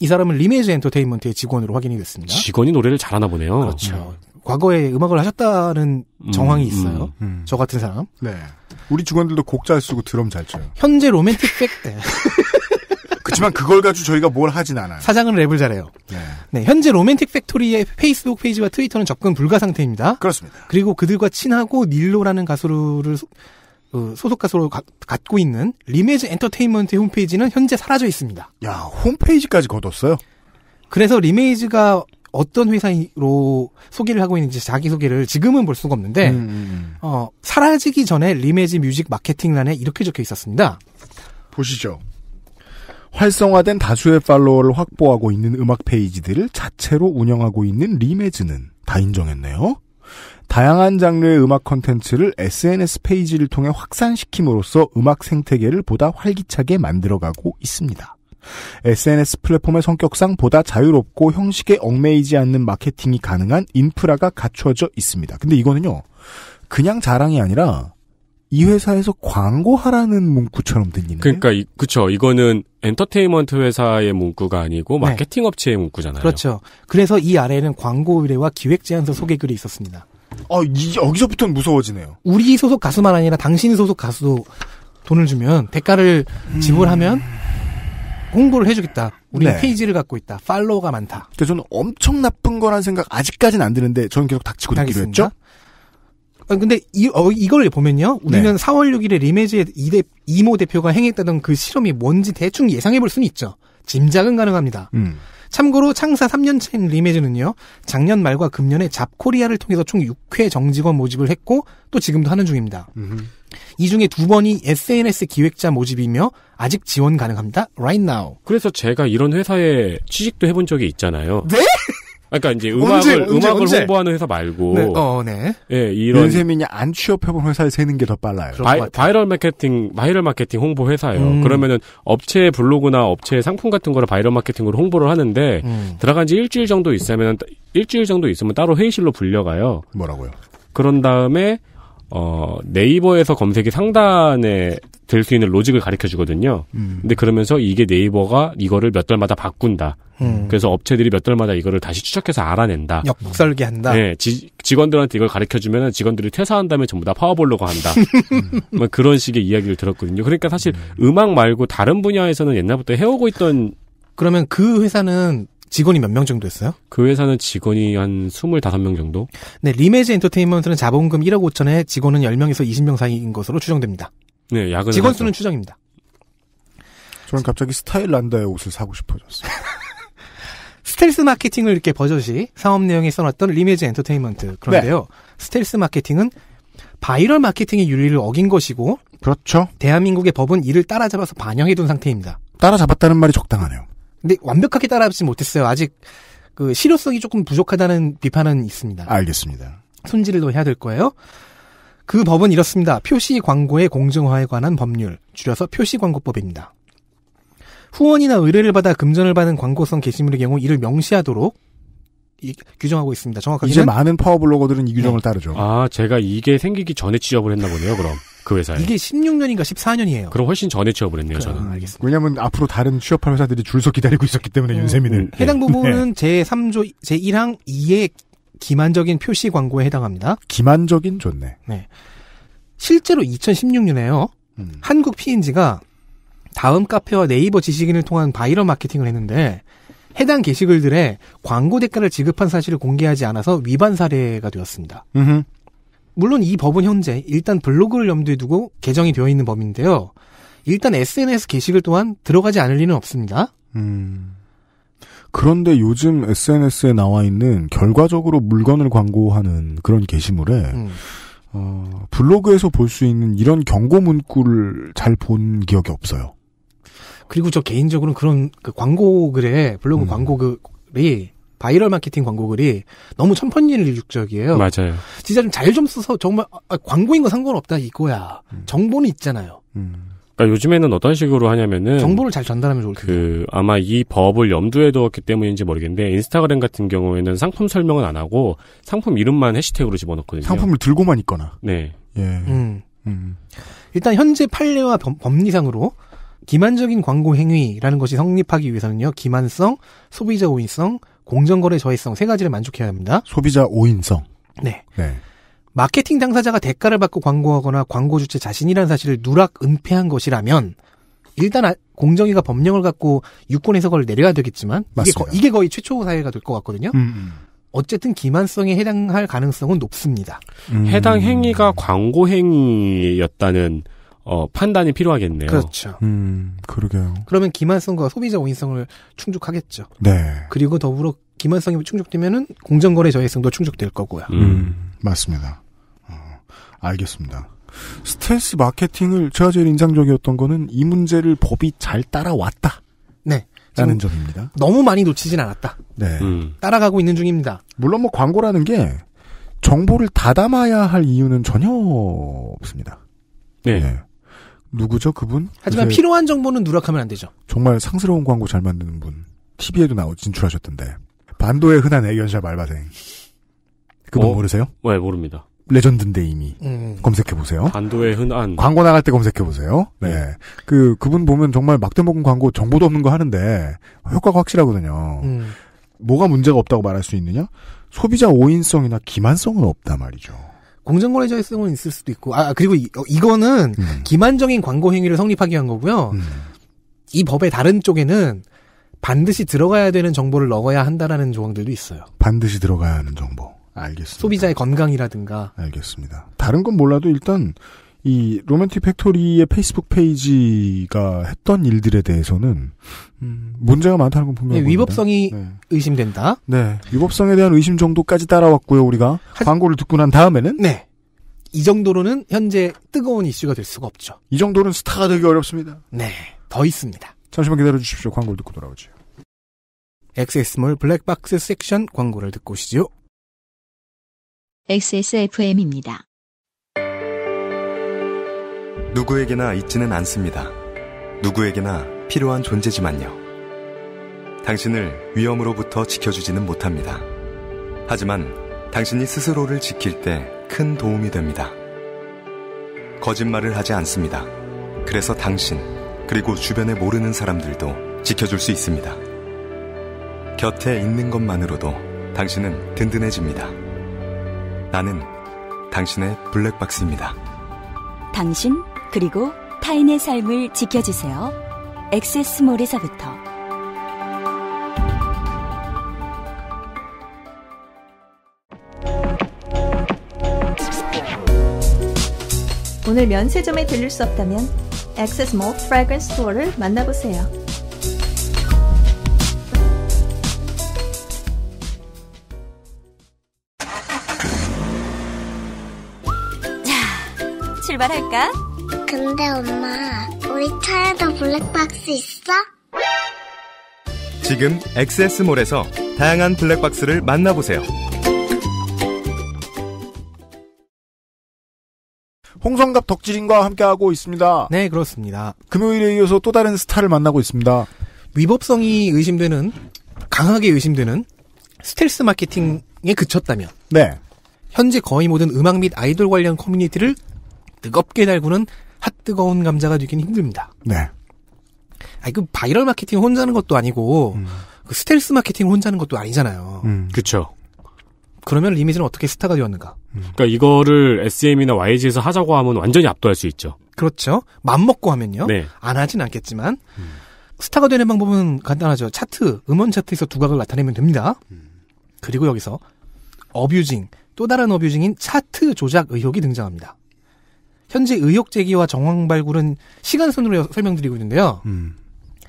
이 사람은 리메이즈 엔터테인먼트의 직원으로 확인이 됐습니다. 직원이 노래를 잘하나 보네요. 그렇죠. 음. 과거에 음악을 하셨다는 음, 정황이 음, 있어요. 음, 음. 저 같은 사람. 네. 우리 직원들도 곡 잘 쓰고 드럼 잘 쳐요. 현재 로맨틱 백대. *laughs* 그렇지만 그걸 가지고 저희가 뭘 하진 않아요. 사장은 랩을 잘해요. 네. 네. 현재 로맨틱 팩토리의 페이스북 페이지와 트위터는 접근 불가 상태입니다. 그렇습니다. 그리고 그들과 친하고 닐로라는 가수를 그 어, 소속 가수로 가, 갖고 있는 리메즈 엔터테인먼트의 홈페이지는 현재 사라져 있습니다. 야, 홈페이지까지 걷었어요 그래서 리메이즈가 어떤 회사로 소개를 하고 있는지 자기소개를 지금은 볼 수가 없는데, 음, 음, 음. 어, 사라지기 전에 리메이즈 뮤직 마케팅란에 이렇게 적혀 있었습니다. 보시죠. 활성화된 다수의 팔로워를 확보하고 있는 음악 페이지들을 자체로 운영하고 있는 리메즈는 다 인정했네요. 다양한 장르의 음악 콘텐츠를 SNS 페이지를 통해 확산시킴으로써 음악 생태계를 보다 활기차게 만들어가고 있습니다. SNS 플랫폼의 성격상 보다 자유롭고 형식에 얽매이지 않는 마케팅이 가능한 인프라가 갖춰져 있습니다. 근데 이거는요, 그냥 자랑이 아니라 이 회사에서 광고하라는 문구처럼 들리네요. 그러니까 이, 그쵸 이거는 엔터테인먼트 회사의 문구가 아니고 네. 마케팅 네. 업체의 문구잖아요. 그렇죠. 그래서 이 아래에는 광고 의뢰와 기획 제안서 소개글이 있었습니다. 어, 이, 여기서부터는 무서워지네요. 우리 소속 가수만 아니라 당신 소속 가수도 돈을 주면 대가를 음. 지불하면 홍보를 해주겠다. 우리 네. 페이지를 갖고 있다. 팔로워가 많다. 그러 그러니까 저는 엄청 나쁜 거란 생각 아직까지는 안 드는데 저는 계속 닥치고 느기려 했죠. 아, 근데 이, 어, 이걸 보면요. 우리는 네. 4월 6일에 리메지의 2대, 이모 대표가 행했다던 그 실험이 뭔지 대충 예상해 볼 수는 있죠. 짐작은 가능합니다. 음. 참고로 창사 3년 차인 리메즈는요, 작년 말과 금년에 잡코리아를 통해서 총 6회 정직원 모집을 했고, 또 지금도 하는 중입니다. 음흠. 이 중에 두 번이 SNS 기획자 모집이며, 아직 지원 가능합니다. Right now. 그래서 제가 이런 회사에 취직도 해본 적이 있잖아요. 네? 그러니까 이제 음악을 언제, 음악을 언제? 홍보하는 회사 말고 네. 어, 네. 예, 이런 윤세민이 안 취업해본 회사에 세는게 더 빨라요. 바이, 럴 마케팅, 바이럴 마케팅 홍보 회사예요. 음. 그러면은 업체 블로그나 업체 상품 같은 거를 바이럴 마케팅으로 홍보를 하는데 음. 들어간 지 일주일 정도 있으면 일주일 정도 있으면 따로 회의실로 불려가요. 뭐라고요? 그런 다음에 어, 네이버에서 검색이 상단에 될 수 있는 로직을 가르쳐 주거든요. 음. 근데 그러면서 이게 네이버가 이거를 몇 달마다 바꾼다. 음. 그래서 업체들이 몇 달마다 이거를 다시 추적해서 알아낸다. 역설계한다. 네, 예, 지, 직원들한테 이걸 가르쳐 주면 직원들이 퇴사한 다음에 전부 다 파워볼로 한다 음. *laughs* 그런 식의 이야기를 들었거든요. 그러니까 사실 음. 음악 말고 다른 분야에서는 옛날부터 해오고 있던 그러면 그 회사는 직원이 몇 명 정도 였어요? 그 회사는 직원이 한 25명 정도? 네, 리메즈 엔터테인먼트는 자본금 1억 5천에 직원은 10명에서 20명 사이인 것으로 추정됩니다. 네, 야근 직원 수는 추정입니다. 저는 갑자기 스타일란다의 옷을 사고 싶어졌어요. *laughs* 스텔스 마케팅을 이렇게 버젓이 사업 내용에 써놨던 리메즈 엔터테인먼트. 그런데요, 네. 스텔스 마케팅은 바이럴 마케팅의 윤리를 어긴 것이고, 그렇죠. 대한민국의 법은 이를 따라잡아서 반영해둔 상태입니다. 따라잡았다는 말이 적당하네요. 근데 완벽하게 따라잡지 못했어요. 아직 그 실효성이 조금 부족하다는 비판은 있습니다. 알겠습니다. 손질을 해야 될 거예요. 그 법은 이렇습니다. 표시 광고의 공정화에 관한 법률, 줄여서 표시광고법입니다. 후원이나 의뢰를 받아 금전을 받은 광고성 게시물의 경우 이를 명시하도록 이, 규정하고 있습니다. 정확하게 이제 많은 파워블로거들은 이 규정을 네. 따르죠. 아, 제가 이게 생기기 전에 취업을 했나 보네요, 그럼. 그 회사에. 이게 16년인가 14년이에요. 그럼 훨씬 전에 취업을 했네요, 그 저는. 알겠습니다. 왜냐면 하 앞으로 다른 취업할 회사들이 줄서 기다리고 있었기 때문에 음, 윤세민을. 음, 해당 네. 부분은 네. 제3조, 제1항 2의 기만적인 표시 광고에 해당합니다. 기만적인 좋네. 네. 실제로 2016년에요. 음. 한국 P&G가 다음 카페와 네이버 지식인을 통한 바이럴 마케팅을 했는데 해당 게시글들에 광고 대가를 지급한 사실을 공개하지 않아서 위반 사례가 되었습니다. 음흠. 물론 이 법은 현재 일단 블로그를 염두에 두고 개정이 되어 있는 법인데요. 일단 SNS 게시글 또한 들어가지 않을 리는 없습니다. 음. 그런데 요즘 SNS에 나와 있는 결과적으로 물건을 광고하는 그런 게시물에 음. 어, 블로그에서 볼 수 있는 이런 경고 문구를 잘 본 기억이 없어요. 그리고 저 개인적으로는 그런 그 광고 글에 블로그 음. 광고 글이 바이럴 마케팅 광고글이 너무 천편일률적이에요. 맞아요. 진짜 좀 잘좀 좀 써서 정말 아, 아, 광고인 거 상관없다 이거야. 음. 정보는 있잖아요. 음. 그니까 요즘에는 어떤 식으로 하냐면은 정보를 잘 전달하면 좋을 텐데. 그 아마 이 법을 염두에 두었기 때문인지 모르겠는데 인스타그램 같은 경우에는 상품 설명은 안 하고 상품 이름만 해시태그로 집어넣거든요. 상품을 들고만 있거나. 네. 예. 음. 음. 일단 현재 판례와 범, 법리상으로 기만적인 광고 행위라는 것이 성립하기 위해서는요, 기만성, 소비자 우위성, 공정거래 저해성 세 가지를 만족해야 합니다. 소비자 오인성. 네. 네. 마케팅 당사자가 대가를 받고 광고하거나 광고 주체 자신이라는 사실을 누락 은폐한 것이라면 일단 아, 공정위가 법령을 갖고 유권 해석을 내려야 되겠지만 맞습니 이게, 거, 의 최초 사례가 될 것 같거든요. 음, 음. 어쨌든 기만성에 해당할 가능성은 높습니다. 음. 해당 행위가 광고 행위였다는 어, 판단이 필요하겠네요. 그렇죠. 음, 그러게요. 그러면 기만성과 소비자 온인성을 충족하겠죠. 네. 그리고 더불어 기만성이 충족되면은 공정거래 저해성도 충족될 거고요. 음. 음 맞습니다. 어, 알겠습니다. 스트레스 마케팅을 제가 제일 인상적이었던 거는 이 문제를 법이 잘 따라왔다. 네. 라는 점입니다. 너무 많이 놓치진 않았다. 네. 음. 따라가고 있는 중입니다. 물론 뭐 광고라는 게 정보를 다담아야 할 이유는 전혀 없습니다. 네. 네. 누구죠 그분? 하지만 필요한 정보는 누락하면 안 되죠. 정말 상스러운 광고 잘 만드는 분. TV에도 나오 진출하셨던데. 반도의 흔한 애견샵 알바생. 그분 어? 모르세요? 네, 모릅니다. 레전드인데 이미 음. 검색해 보세요. 반도의 흔한 광고 나갈 때 검색해 보세요. 네, 음. 그 그분 보면 정말 막대먹은 광고 정보도 없는 거 하는데 효과가 확실하거든요. 음. 뭐가 문제가 없다고 말할 수 있느냐? 소비자 오인성이나 기만성은 없다 말이죠. 공정거래 자율성은 있을 수도 있고 아 그리고 이, 어, 거는 음. 기만적인 광고 행위를 성립하기 위한 거고요. 음. 이 법의 다른 쪽에는 반드시 들어가야 되는 정보를 넣어야 한다라는 조항들도 있어요. 반드시 들어가야 하는 정보. 알겠습니다. 소비자의 건강이라든가. 알겠습니다. 다른 건 몰라도 일단 이 로맨틱 팩토리의 페이스북 페이지가 했던 일들에 대해서는 음, 문제가 많다는 건 분명히 네, 위법성이 네. 의심된다. 네, 위법성에 대한 의심 정도까지 따라왔고요. 우리가 하... 광고를 듣고 난 다음에는 네. 이 정도로는 현재 뜨거운 이슈가 될 수가 없죠. 이 정도는 스타가 되기 어렵습니다. 네, 더 있습니다. 잠시만 기다려 주십시오. 광고를 듣고 돌아오죠. XS몰 블랙박스 섹션 광고를 듣고 오시죠. XSFM입니다. 누구에게나 있지는 않습니다. 누구에게나 필요한 존재지만요. 당신을 위험으로부터 지켜주지는 못합니다. 하지만 당신이 스스로를 지킬 때 큰 도움이 됩니다. 거짓말을 하지 않습니다. 그래서 당신, 그리고 주변에 모르는 사람들도 지켜줄 수 있습니다. 곁에 있는 것만으로도 당신은 든든해집니다. 나는 당신의 블랙박스입니다. 당신 그리고 타인의 삶을 지켜주세요. 엑세스몰에서부터 오늘 면세점에 들릴 수 없다면 엑세스몰 프라그런스 스토어를 만나보세요. 자, 출발할까? 근데 엄마, 우리 차에도 블랙박스 있어? 지금 XS몰에서 다양한 블랙박스를 만나보세요. 홍성갑 덕질인과 함께하고 있습니다. 네, 그렇습니다. 금요일에 이어서 또 다른 스타를 만나고 있습니다. 위법성이 의심되는, 강하게 의심되는 스텔스 마케팅에 그쳤다면. 네. 현재 거의 모든 음악 및 아이돌 관련 커뮤니티를 뜨겁게 달구는 핫뜨거운 감자가 되긴 힘듭니다. 네. 아, 니그 바이럴 마케팅 혼자 하는 것도 아니고, 음. 그 스텔스 마케팅 혼자 하는 것도 아니잖아요. 음. 그쵸. 그러면 리미지는 어떻게 스타가 되었는가? 음. 그러니까 이거를 SM이나 YG에서 하자고 하면 완전히 압도할 수 있죠. 그렇죠. 맘먹고 하면요. 네. 안 하진 않겠지만, 음. 스타가 되는 방법은 간단하죠. 차트, 음원 차트에서 두각을 나타내면 됩니다. 음. 그리고 여기서 어뷰징, 또 다른 어뷰징인 차트 조작 의혹이 등장합니다. 현재 의혹 제기와 정황 발굴은 시간순으로 설명드리고 있는데요. 음.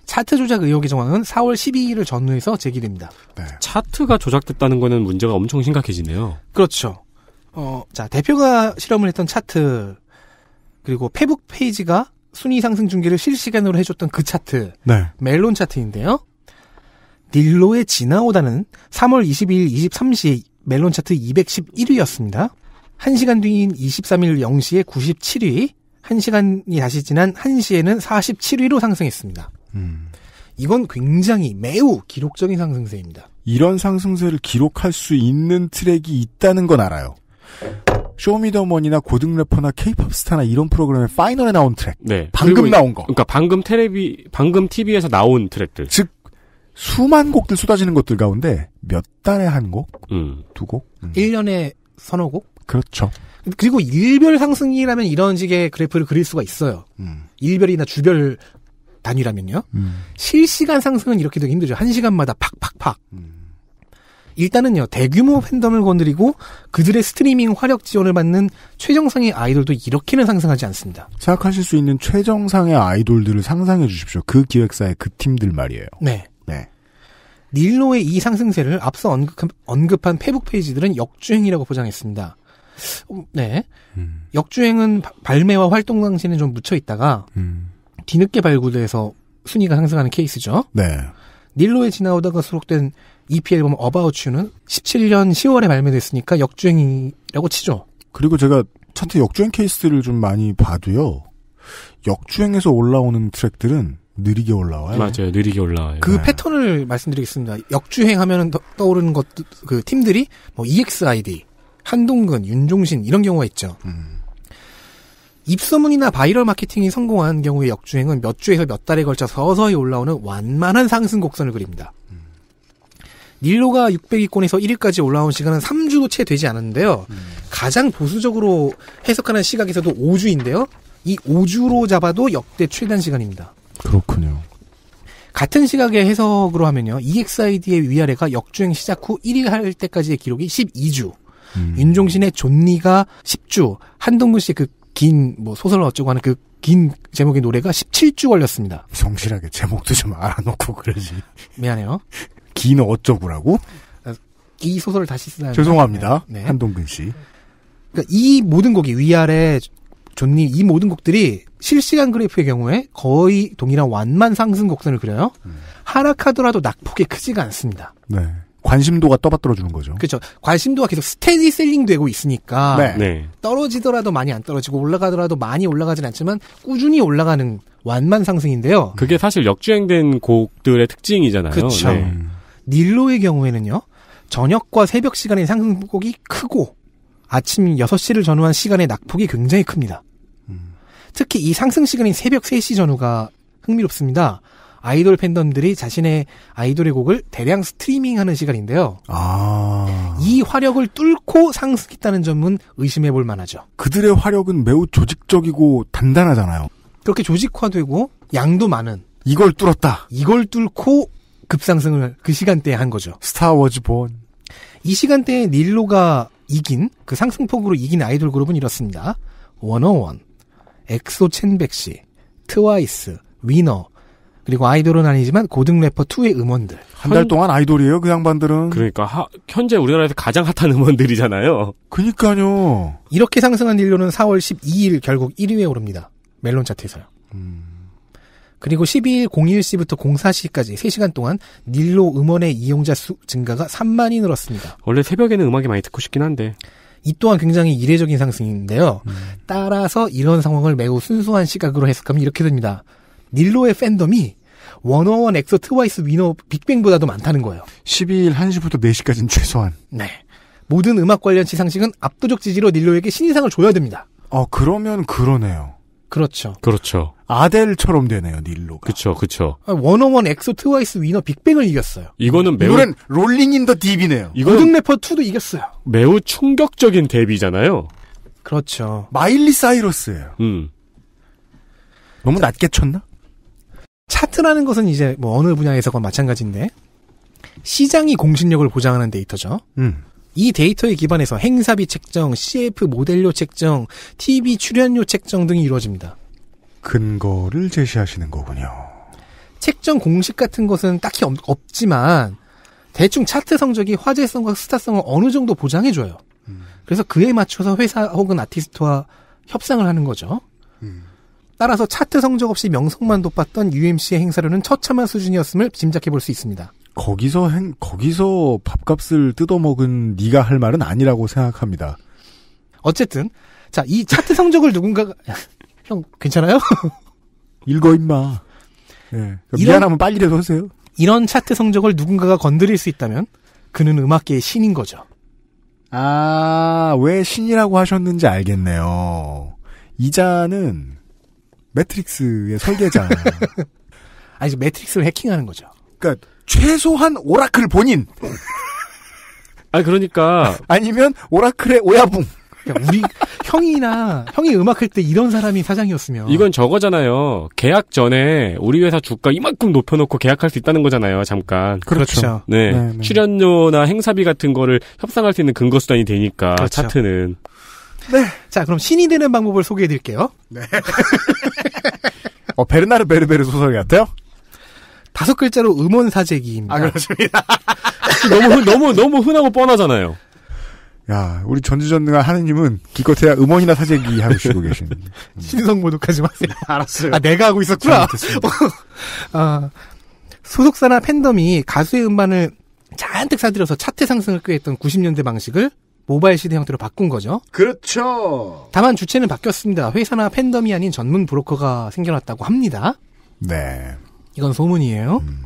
차트 조작 의혹의 정황은 4월 12일을 전후해서 제기됩니다. 네. 차트가 조작됐다는 거는 문제가 엄청 심각해지네요. 그렇죠. 어, 자, 대표가 실험을 했던 차트, 그리고 페북 페이지가 순위 상승 중계를 실시간으로 해줬던 그 차트, 네. 멜론 차트인데요. 닐로에 지나오다는 3월 22일 2 3시 멜론 차트 211위였습니다. 1시간 뒤인 23일 0시에 97위, 1시간이 다시 지난 1시에는 47위로 상승했습니다. 음. 이건 굉장히 매우 기록적인 상승세입니다. 이런 상승세를 기록할 수 있는 트랙이 있다는 건 알아요. 쇼미더머니나 고등 래퍼나 케이팝 스타나 이런 프로그램의 파이널에 나온 트랙. 네. 방금 나온 거. 그러니까 방금 테레비 방금 TV에서 나온 트랙들. 즉 수만 곡들 쏟아지는 것들 가운데 몇 달에 한 곡, 음. 두 곡, 음. 1년에 서너 곡? 그렇죠. 그리고 일별 상승이라면 이런 식의 그래프를 그릴 수가 있어요. 음. 일별이나 주별 단위라면요. 음. 실시간 상승은 이렇게 되기 힘들죠. 한 시간마다 팍팍팍. 음. 일단은요, 대규모 팬덤을 건드리고 그들의 스트리밍 화력 지원을 받는 최정상의 아이돌도 이렇게는 상승하지 않습니다. 생각하실 수 있는 최정상의 아이돌들을 상상해 주십시오. 그 기획사의 그 팀들 말이에요. 네. 네. 닐로의 이 상승세를 앞서 언급한, 언급한 페북 페이지들은 역주행이라고 보장했습니다 음, 네. 음. 역주행은 발매와 활동 당시에는 좀 묻혀 있다가 음. 뒤늦게 발굴돼서 순위가 상승하는 케이스죠. 네. 닐로에 지나오다가 수록된 EP 앨범 About You는 17년 10월에 발매됐으니까 역주행이라고 치죠. 그리고 제가 차트 역주행 케이스를 좀 많이 봐도요. 역주행에서 올라오는 트랙들은 느리게 올라와요. 맞아요, 느리게 올라와요. 그 네. 패턴을 말씀드리겠습니다. 역주행하면 떠오르는 것, 그 팀들이 뭐 EXID, 한동근, 윤종신 이런 경우가 있죠. 음. 입소문이나 바이럴 마케팅이 성공한 경우의 역주행은 몇 주에서 몇 달에 걸쳐 서서히 올라오는 완만한 상승 곡선을 그립니다. 음. 닐로가 600위권에서 1위까지 올라온 시간은 3주도 채 되지 않았는데요. 음. 가장 보수적으로 해석하는 시각에서도 5주인데요. 이 5주로 잡아도 역대 최단 시간입니다. 그렇군요. 같은 시각의 해석으로 하면요. EXID의 위아래가 역주행 시작 후 1위 할 때까지의 기록이 12주. 음. 윤종신의 존니가 10주, 한동근 씨의 그긴 뭐 소설을 어쩌고 하는 그 긴 제목의 노래가 17주 걸렸습니다. 성실하게 제목도 좀 알아놓고 그러지. 미안해요. 긴 어쩌구라고? 아, 이 소설을 다시 쓰다. 죄송합니다. 네. 네. 한동근 씨. 그러니까 이 모든 곡이 위아래 존니 이 모든 곡들이 실시간 그래프의 경우에 거의 동일한 완만 상승 곡선을 그려요. 음. 하락하더라도 낙폭이 크지가 않습니다. 네. 관심도가 떠받들어 주는 거죠. 그렇죠. 관심도가 계속 스테디 셀링 되고 있으니까 네. 네. 떨어지더라도 많이 안 떨어지고 올라가더라도 많이 올라가진 않지만 꾸준히 올라가는 완만 상승인데요. 그게 사실 역주행된 곡들의 특징이잖아요. 그렇죠. 네. 닐로의 경우에는요. 저녁과 새벽 시간의 상승폭이 크고 아침 6시를 전후한 시간의 낙폭이 굉장히 큽니다. 음. 특히 이 상승 시간인 새벽 3시 전후가 흥미롭습니다. 아이돌 팬덤들이 자신의 아이돌의 곡을 대량 스트리밍하는 시간인데요. 아. 이 화력을 뚫고 상승했다는 점은 의심해 볼 만하죠. 그들의 화력은 매우 조직적이고 단단하잖아요. 그렇게 조직화되고 양도 많은 이걸 뚫었다. 이걸 뚫고 급상승을 그 시간대에 한 거죠. 스타워즈 본. 이 시간대에 닐로가 이긴 그 상승폭으로 이긴 아이돌 그룹은 이렇습니다. 원어원, 어 엑소 첸백시, 트와이스, 위너, 그리고 아이돌은 아니지만 고등 래퍼 2의 음원들. 한 달 동안 아이돌이에요, 그 양반들은. 그러니까 하, 현재 우리나라에서 가장 핫한 음원들이잖아요. 그니까요. 이렇게 상승한 일로는 4월 12일 결국 1위에 오릅니다. 멜론 차트에서요. 음. 그리고 12일 01시부터 04시까지 3시간 동안 닐로 음원의 이용자 수 증가가 3만이 늘었습니다. 원래 새벽에는 음악이 많이 듣고 싶긴 한데. 이 또한 굉장히 이례적인 상승인데요. 음. 따라서 이런 상황을 매우 순수한 시각으로 해석하면 이렇게 됩니다. 닐로의 팬덤이 워너원 엑소 트와이스 위너 빅뱅보다도 많다는 거예요. 12일 1시부터 4시까지는 최소한. 네. 모든 음악 관련 지상식은 압도적 지지로 닐로에게 신인상을 줘야 됩니다. 어, 그러면 그러네요. 그렇죠. 그렇죠. 아델처럼 되네요, 닐로가. 그렇죠, 그렇죠. 워너원 엑소 트와이스 위너 빅뱅을 이겼어요. 이거는 매우 노 롤링 인 더 딥이네요. 이거는 래퍼 2도 이겼어요. 매우 충격적인 데뷔잖아요. 그렇죠. 마일리 사이러스예요. 음. 너무 낮게 쳤나? 차트라는 것은 이제 뭐 어느 분야에서건 마찬가지인데 시장이 공신력을 보장하는 데이터죠. 음. 이 데이터에 기반해서 행사비 책정, CF 모델료 책정, TV 출연료 책정 등이 이루어집니다. 근거를 제시하시는 거군요. 책정 공식 같은 것은 딱히 없, 지만 대충 차트 성적이 화제성과 스타성을 어느 정도 보장해줘요. 음. 그래서 그에 맞춰서 회사 혹은 아티스트와 협상을 하는 거죠. 음. 따라서 차트 성적 없이 명성만 높았던 UMC의 행사료는 처참한 수준이었음을 짐작해 볼 수 있습니다. 거기서 행, 거기서 밥값을 뜯어먹은 네가 할 말은 아니라고 생각합니다. 어쨌든 자, 이 차트 성적을 누군가가 형 괜찮아요? *laughs* 읽어 임마. 예. 미안하면 빨리라도 하세요. 이런 차트 성적을 누군가가 건드릴 수 있다면 그는 음악계의 신인 거죠. 아, 왜 신이라고 하셨는지 알겠네요. 이자는 매트릭스의 설계자. *laughs* 아니, 이제 매트릭스를 해킹하는 거죠. 그러니까 최소한 오라클 본인. 아니 그러니까 *laughs* 아니면 오라클의 오야붕. 그러니까 우리 형이나 형이 음악할 때 이런 사람이 사장이었으면 이건 저거잖아요. 계약 전에 우리 회사 주가 이만큼 높여놓고 계약할 수 있다는 거잖아요. 잠깐 그렇죠. 그렇죠. 네, 네, 네. 출연료나 행사비 같은 거를 협상할 수 있는 근거 수단이 되니까 그렇죠. 차트는 네. 자, 그럼 신이 되는 방법을 소개해 드릴게요. 네. *laughs* 어, 베르나르 베르베르 소설 이 같아요? 다섯 글자로 음원사재기입니다. 아, 그렇습니다. *laughs* 너무, 너무, 너무 흔하고 뻔하잖아요. 야, 우리 전지전능한 하느님은 기껏해야 음원이나 사재기 하고 쉬고 계신. 신성 모독하지 마세요. 네, 알았어요. 아, 내가 하고 있었구나. 아, *laughs* 소속사나 팬덤이 가수의 음반을 잔뜩 사들여서 차트 상승을 꾀했던 90년대 방식을 모바일 시대 형태로 바꾼 거죠. 그렇죠. 다만 주체는 바뀌었습니다. 회사나 팬덤이 아닌 전문 브로커가 생겨났다고 합니다. 네. 이건 소문이에요. 음.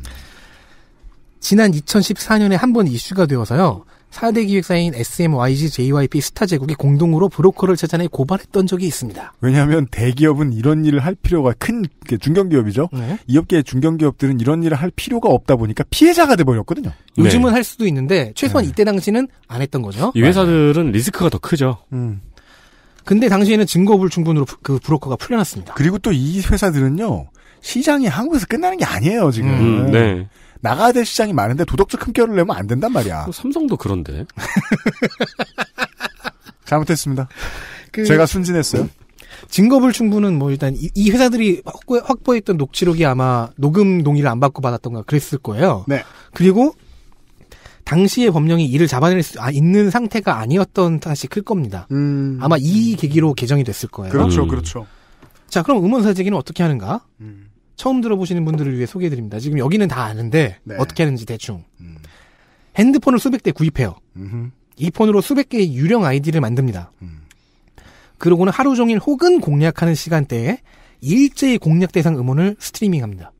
지난 2014년에 한 번 이슈가 되어서요. 4대 기획사인 SMYG JYP 스타제국이 공동으로 브로커를 찾아내 고발했던 적이 있습니다. 왜냐하면 대기업은 이런 일을 할 필요가 큰 중견기업이죠. 네. 이 업계의 중견기업들은 이런 일을 할 필요가 없다 보니까 피해자가 돼버렸거든요. 요즘은 네. 할 수도 있는데 최소한 네. 이때 당시는 안 했던 거죠. 이 회사들은 리스크가 더 크죠. 음. 근데 당시에는 증거불충분으로 그 브로커가 풀려났습니다. 그리고 또 이 회사들은요 시장이 한국에서 끝나는 게 아니에요 지금. 음, 네. 나가야 될 시장이 많은데 도덕적 흠결을 내면 안 된단 말이야. 어, 삼성도 그런데. *laughs* 잘못했습니다. 그... 제가 순진했어요. 증거불충분은 뭐 일단 이, 회사들이 확보, 했던 녹취록이 아마 녹음 동의를 안 받고 받았던가 그랬을 거예요. 네. 그리고 당시의 법령이 이를 잡아낼 수 아, 있는 상태가 아니었던 탓이 클 겁니다. 음. 아마 이 계기로 개정이 됐을 거예요. 그렇죠, 음. 그렇죠. 자, 그럼 음원사재기는 어떻게 하는가? 음. 처음 들어보시는 분들을 위해 소개해드립니다. 지금 여기는 다 아는데 네. 어떻게 하는지 대충. 음. 핸드폰을 수백 대 구입해요. 음흠. 이 폰으로 수백 개의 유령 아이디를 만듭니다. 음. 그러고는 하루 종일 혹은 공략하는 시간대에 일제히 공략 대상 음원을 스트리밍합니다.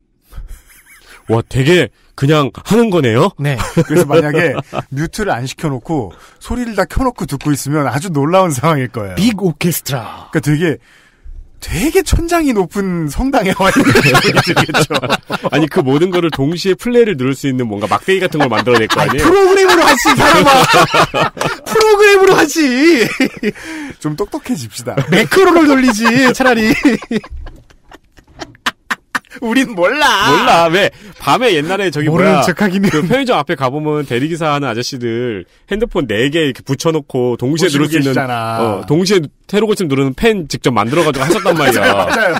와, 되게 그냥 하는 거네요? 네. *laughs* 그래서 만약에 뮤트를 안 시켜놓고 소리를 다 켜놓고 듣고 있으면 아주 놀라운 상황일 거예요. 빅 오케스트라. 그러니까 되게 되게 천장이 높은 성당에 와 있는 *laughs* 들겠죠. 아니 그 모든 거를 동시에 플레이를 누를 수 있는 뭔가 막대기 같은 걸 만들어낼 거 아니에요? 프로그램으로 하지 사람아. 프로그램으로 하지. 좀 똑똑해집시다. 매크로를 돌리지 차라리. *laughs* 우린 몰라. 몰라. 왜 밤에 옛날에 저기 뭐야 척하기는. 그 편의점 앞에 가보면 대리기사 하는 아저씨들 핸드폰 4개 이렇게 붙여놓고 동시에 누를 수 있는 어, 동시에 테러 고침 누르는 펜 직접 만들어가지고 하셨단 말이야. *laughs* 맞아요.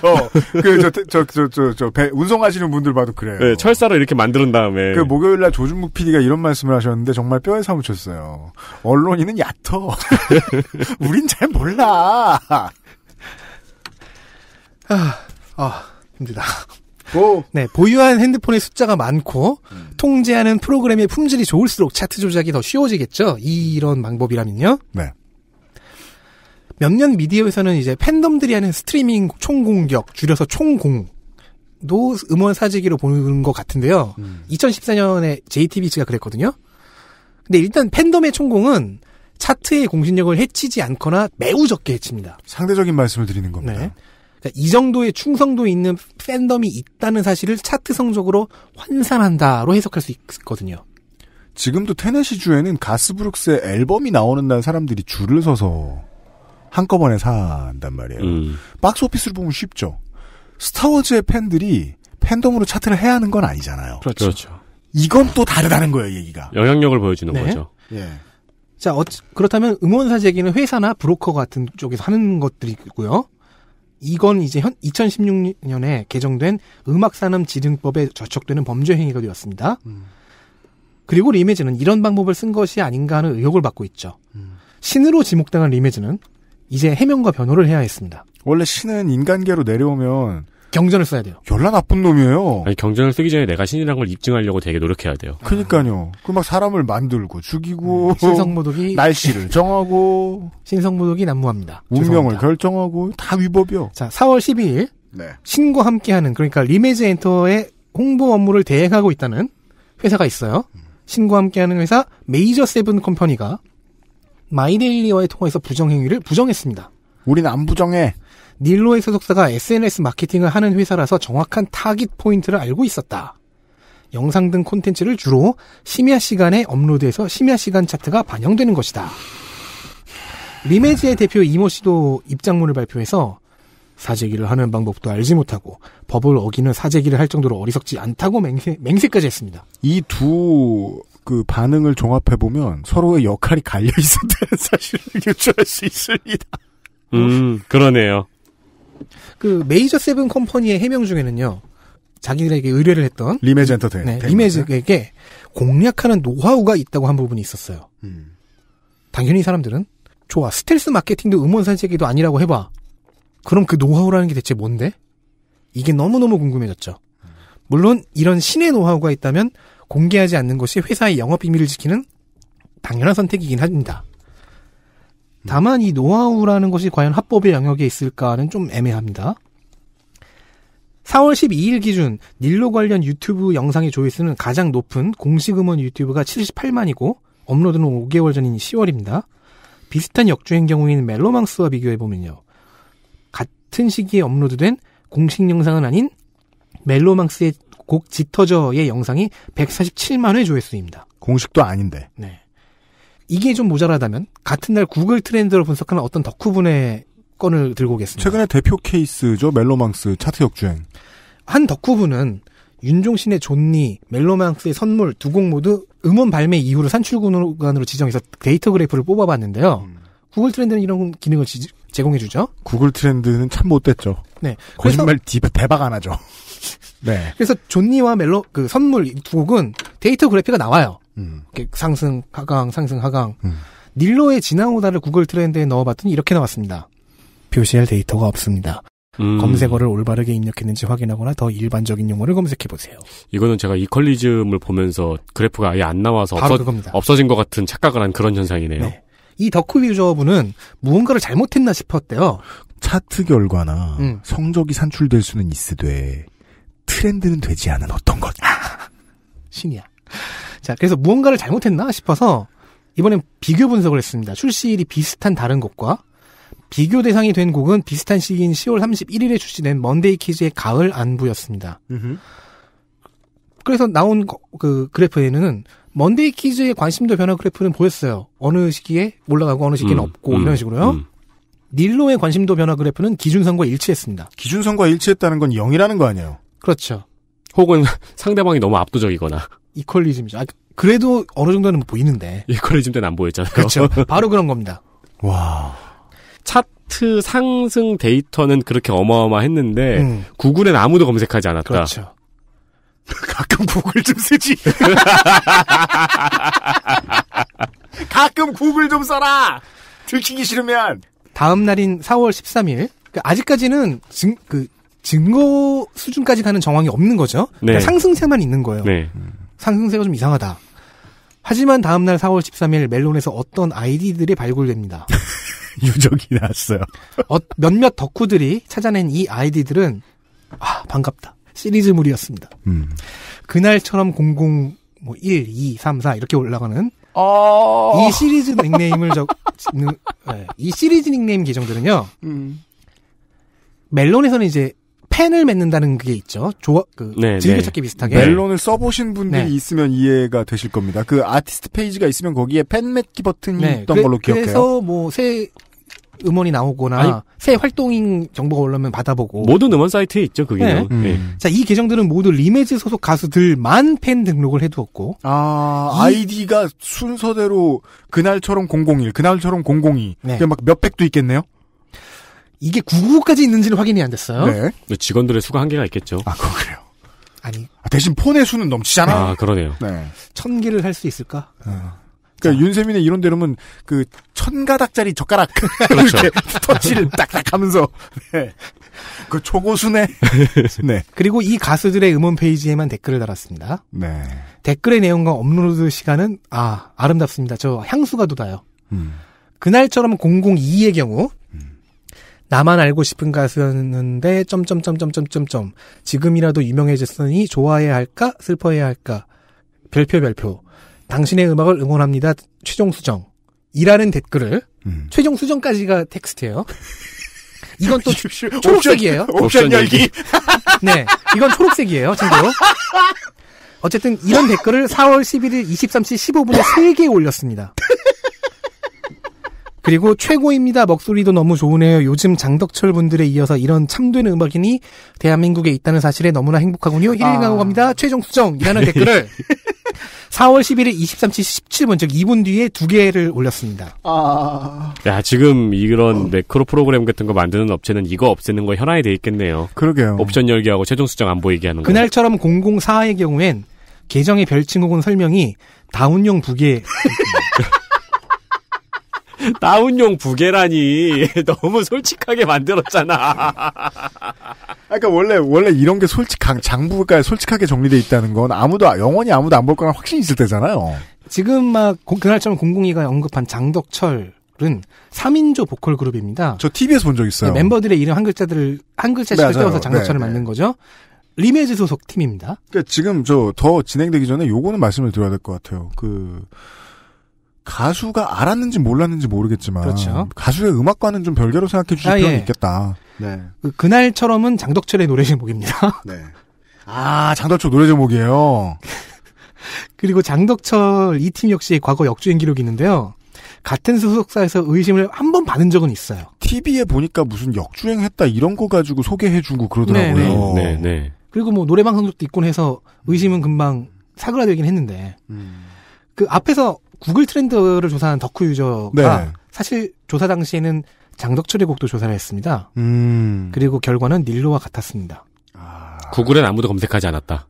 그, 저, 저, 그저저 저저 배, 운송하시는 분들 봐도 그래요. 네, 철사로 이렇게 만든 다음에 그 목요일 날 조준국 PD가 이런 말씀을 하셨는데 정말 뼈에 사무쳤어요. 언론인은 얕어. *laughs* 우린 잘 몰라. 아, 아 힘들다. 오. 네, 보유한 핸드폰의 숫자가 많고 음. 통제하는 프로그램의 품질이 좋을수록 차트 조작이 더 쉬워지겠죠. 이런 방법이라면요. 네. 몇 년 미디어에서는 이제 팬덤들이 하는 스트리밍 총공격, 줄여서 총공. 도 음원 사재기로 보는 것 같은데요. 음. 2014년에 JTBC가 그랬거든요. 근데 일단 팬덤의 총공은 차트의 공신력을 해치지 않거나 매우 적게 해칩니다. 상대적인 말씀을 드리는 겁니다. 네. 그러니까 이 정도의 충성도 있는 팬덤이 있다는 사실을 차트 성적으로 환산한다로 해석할 수 있거든요. 지금도 테네시 주에는 가스브룩스의 앨범이 나오는 날 사람들이 줄을 서서 한꺼번에 산단 말이에요. 음. 박스 오피스를 보면 쉽죠. 스타워즈의 팬들이 팬덤으로 차트를 해야 하는 건 아니잖아요. 그렇죠. 그렇죠. 이건 또 다르다는 거예요, 얘기가. 영향력을 보여주는 네. 거죠. 예. 자, 그렇다면 응원사 제기는 회사나 브로커 같은 쪽에서 하는 것들이고요. 이건 이제 현 2016년에 개정된 음악산업지능법에 저촉되는 범죄 행위가 되었습니다. 음. 그리고 리메즈는 이런 방법을 쓴 것이 아닌가 하는 의혹을 받고 있죠. 음. 신으로 지목당한 리메즈는 이제 해명과 변호를 해야 했습니다. 원래 신은 인간계로 내려오면 경전을 써야 돼요. 열나 나쁜 놈이에요. 아니, 경전을 쓰기 전에 내가 신이란걸 입증하려고 되게 노력해야 돼요. 그니까요. 그 막 사람을 만들고 죽이고 음, 신성모독이 *laughs* 날씨를 정하고 *laughs* 신성모독이 난무합니다. 운명을 죄송합니다. 결정하고 다 위법이요. 자, 4월 12일 네. 신과 함께하는 그러니까 리메즈 엔터의 홍보 업무를 대행하고 있다는 회사가 있어요. 신과 함께하는 회사 메이저 세븐 컴퍼니가 마이데일리와의 통화에서 부정행위를 부정했습니다. 우리는안 부정해. 닐로의 소속사가 SNS 마케팅을 하는 회사라서 정확한 타깃 포인트를 알고 있었다. 영상 등 콘텐츠를 주로 심야 시간에 업로드해서 심야 시간 차트가 반영되는 것이다. 리메지의 대표 이모 씨도 입장문을 발표해서 사재기를 하는 방법도 알지 못하고 법을 어기는 사재기를 할 정도로 어리석지 않다고 맹세, 맹세까지 했습니다. 이 두 그 반응을 종합해 보면 서로의 역할이 갈려 있었다는 *laughs* 사실을 유추할 수 있습니다. 음, 그러네요. 그 메이저 세븐 컴퍼니의 해명 중에는요. 자기들에게 의뢰를 했던 리메즈 엔터테인 네, 리메즈에게 공략하는 노하우가 있다고 한 부분이 있었어요. 음. 당연히 사람들은 좋아 스텔스 마케팅도 음원산세계도 아니라고 해봐. 그럼 그 노하우라는 게 대체 뭔데? 이게 너무너무 궁금해졌죠. 물론 이런 신의 노하우가 있다면 공개하지 않는 것이 회사의 영업 비밀을 지키는 당연한 선택이긴 합니다. 다만 이 노하우라는 것이 과연 합법의 영역에 있을까는 좀 애매합니다. 4월 12일 기준 닐로 관련 유튜브 영상의 조회수는 가장 높은 공식 음원 유튜브가 78만이고 업로드는 5개월 전인 10월입니다. 비슷한 역주행 경우인 멜로망스와 비교해보면요. 같은 시기에 업로드된 공식 영상은 아닌 멜로망스의 곡 짙어져의 영상이 147만 회 조회수입니다. 공식도 아닌데. 네. 이게 좀 모자라다면 같은 날 구글 트렌드로 분석하는 어떤 덕후분의 건을 들고 오겠습니다. 최근에 대표 케이스죠. 멜로망스 차트 역주행. 한 덕후분은 윤종신의 존니, 멜로망스의 선물 두 곡 모두 음원 발매 이후로 산출구간으로 지정해서 데이터 그래프를 뽑아봤는데요. 음. 구글 트렌드는 이런 기능을 지, 제공해주죠. 구글 트렌드는 참 못됐죠. 네. 거짓말 그래 대박 안 하죠. *laughs* 네. 그래서 존니와 멜로 그 선물 두 곡은 데이터 그래프가 나와요. 음. 상승 하강 상승 하강 음. 닐로의 진나오다를 구글 트렌드에 넣어봤더니 이렇게 나왔습니다. 표시할 데이터가 없습니다. 음. 검색어를 올바르게 입력했는지 확인하거나 더 일반적인 용어를 검색해 보세요. 이거는 제가 이퀄리즘을 보면서 그래프가 아예 안 나와서 없어, 없어진 것 같은 착각을 한 그런 현상이네요. 네. 이 덕후 유저분은 무언가를 잘못했나 싶었대요. 차트 결과나 음. 성적이 산출될 수는 있으되 트렌드는 되지 않은 어떤 것. 신이야. 자, 그래서 무언가를 잘못했나 싶어서 이번엔 비교 분석을 했습니다. 출시일이 비슷한 다른 곡과 비교 대상이 된 곡은 비슷한 시기인 10월 31일에 출시된 먼데이 키즈의 가을 안부였습니다. 으흠. 그래서 나온 그 그래프에는 먼데이 키즈의 관심도 변화 그래프는 보였어요. 어느 시기에 올라가고 어느 시기는 음, 없고 음, 이런 식으로요. 음. 닐로의 관심도 변화 그래프는 기준선과 일치했습니다. 기준선과 일치했다는 건 0이라는 거 아니에요? 그렇죠. 혹은 *laughs* 상대방이 너무 압도적이거나. 이퀄리즘이죠. 아, 그래도 어느 정도는 뭐 보이는데. *laughs* 예, 컬리즘 때는 안 보였잖아요. 그렇죠. *laughs* 바로 그런 겁니다. 와. 차트 상승 데이터는 그렇게 어마어마했는데 음. 구글엔 아무도 검색하지 않았다. 그렇죠. *laughs* 가끔 구글 좀 쓰지. 가끔 구글 좀 써라. 들키기 싫으면. 다음 날인 4월 13일. 그 아직까지는 증, 그 증거 수준까지 가는 정황이 없는 거죠. 그러니까 네. 상승세만 있는 거예요. 네. 상승세가 좀 이상하다. 하지만 다음날 4월 13일 멜론에서 어떤 아이디들이 발굴됩니다. *laughs* 유적이 났어요. 어, 몇몇 덕후들이 찾아낸 이 아이디들은 아 반갑다 시리즈물이었습니다. 음. 그날처럼 00뭐 1, 2, 3, 4 이렇게 올라가는 어... 이 시리즈 닉네임을 적이 네, 시리즈 닉네임 계정들은요. 음. 멜론에서는 이제 펜을 맺는다는 게 있죠. 조합 그 네, 즐겨찾기 네. 비슷하게 네. 멜론을 써보신 분들이 네. 있으면 이해가 되실 겁니다. 그 아티스트 페이지가 있으면 거기에 펜 맺기 버튼이 네. 있던 그 걸로 기억해요. 그래서 뭐 새 음원이 나오거나 아니, 새 활동인 정보가 올라오면 받아보고 모든 음원 사이트에 있죠 그게. 네. 음. 네. 자이 계정들은 모두 리메즈 소속 가수들만 팬 등록을 해두었고 아 이, 아이디가 순서대로 그날처럼 001, 그날처럼 002. 네. 그막 몇백도 있겠네요. 이게 999까지 있는지는 확인이 안 됐어요. 네. 네 직원들의 수가 한계가 있겠죠. 아, 그래요. 아니. 아, 대신 폰의 수는 넘치잖아. 아, 그러네요. 네. 천 개를 할 수 있을까? 어. 그니까 윤세민의 이런 대로면 그천 가닥짜리 젓가락 그렇죠. *laughs* 터치를 딱딱 하면서 네. 그 초고수네. *laughs* 네. 그리고 이 가수들의 음원 페이지에만 댓글을 달았습니다. 네. 댓글의 내용과 업로드 시간은 아 아름답습니다. 저 향수가 돋아요. 음. 그날처럼 002의 경우 나만 알고 싶은 가수였는데 점점점점점점점 지금이라도 유명해졌으니 좋아해야 할까 슬퍼해야 할까 별표 별표 당신의 음악을 응원합니다 최종 수정 이라는 댓글을 음. 최종 수정까지가 텍스트예요. 이건 또 *laughs* 초록색이에요. 옵션, 열기. *laughs* 네, 이건 초록색이에요. 참고로. 어쨌든 이런 댓글을 4월 11일 23시 15분에 3개 올렸습니다. 그리고 최고입니다. 목소리도 너무 좋으네요. 요즘 장덕철 분들에 이어서 이런 참되는 음악인이 대한민국에 있다는 사실에 너무나 행복하군요. 1일 아. 고호갑니다 최종 수정이라는 댓글을 4월 *laughs* 11일 23시 17분 즉 2분 뒤에 두 개를 올렸습니다. 아. 야, 지금 이런 어. 매크로 프로그램 같은 거 만드는 업체는 이거 없애는 거 현황이 돼 있겠네요. 그러게요. 옵션 열기하고 최종 수정 안 보이게 하는 거. 그날처럼 004의 경우엔 계정의 별칭 혹은 설명이 다운용 부계 *laughs* *laughs* 다운용 부계라니 *laughs* 너무 솔직하게 만들었잖아. 아, 그러니까 원래 원래 이런 게 솔직한 장부가 솔직하게 정리돼 있다는 건 아무도 영원히 아무도 안 볼거라 확신이 있을 때잖아요. 지금 막 그날처럼 002가 언급한 장덕철 은 3인조 보컬 그룹입니다. 저 TV에서 본 적 있어요. 네, 멤버들의 이름 한 글자들을 한 글자씩 네, 떼어서 장덕철을 네, 네, 만든 거죠. 리메즈 소속 팀입니다. 그러니까 지금 저 더 진행되기 전에 요거는 말씀을 드려야 될 것 같아요. 그 가수가 알았는지 몰랐는지 모르겠지만 그렇죠. 가수의 음악과는 좀 별개로 생각해 주실 아, 필요는 예. 있겠다. 네. 그, 날처럼은 장덕철의 노래 제목입니다. *laughs* 네. 아 장덕철 노래 제목이에요. *laughs* 그리고 장덕철 이 팀 역시 과거 역주행 기록이 있는데요. 같은 소속사에서 의심을 한 번 받은 적은 있어요. TV에 보니까 무슨 역주행했다 이런 거 가지고 소개해주고 그러더라고요. 네, 네. 네, 네. 그리고 뭐 노래방 성적도 있곤 해서 의심은 금방 사그라들긴 했는데 음. 그 앞에서 구글 트렌드를 조사한 덕후 유저가 네. 사실 조사 당시에는 장덕철의 곡도 조사를 했습니다. 음. 그리고 결과는 닐로와 같았습니다. 아... 구글엔 아무도 검색하지 않았다.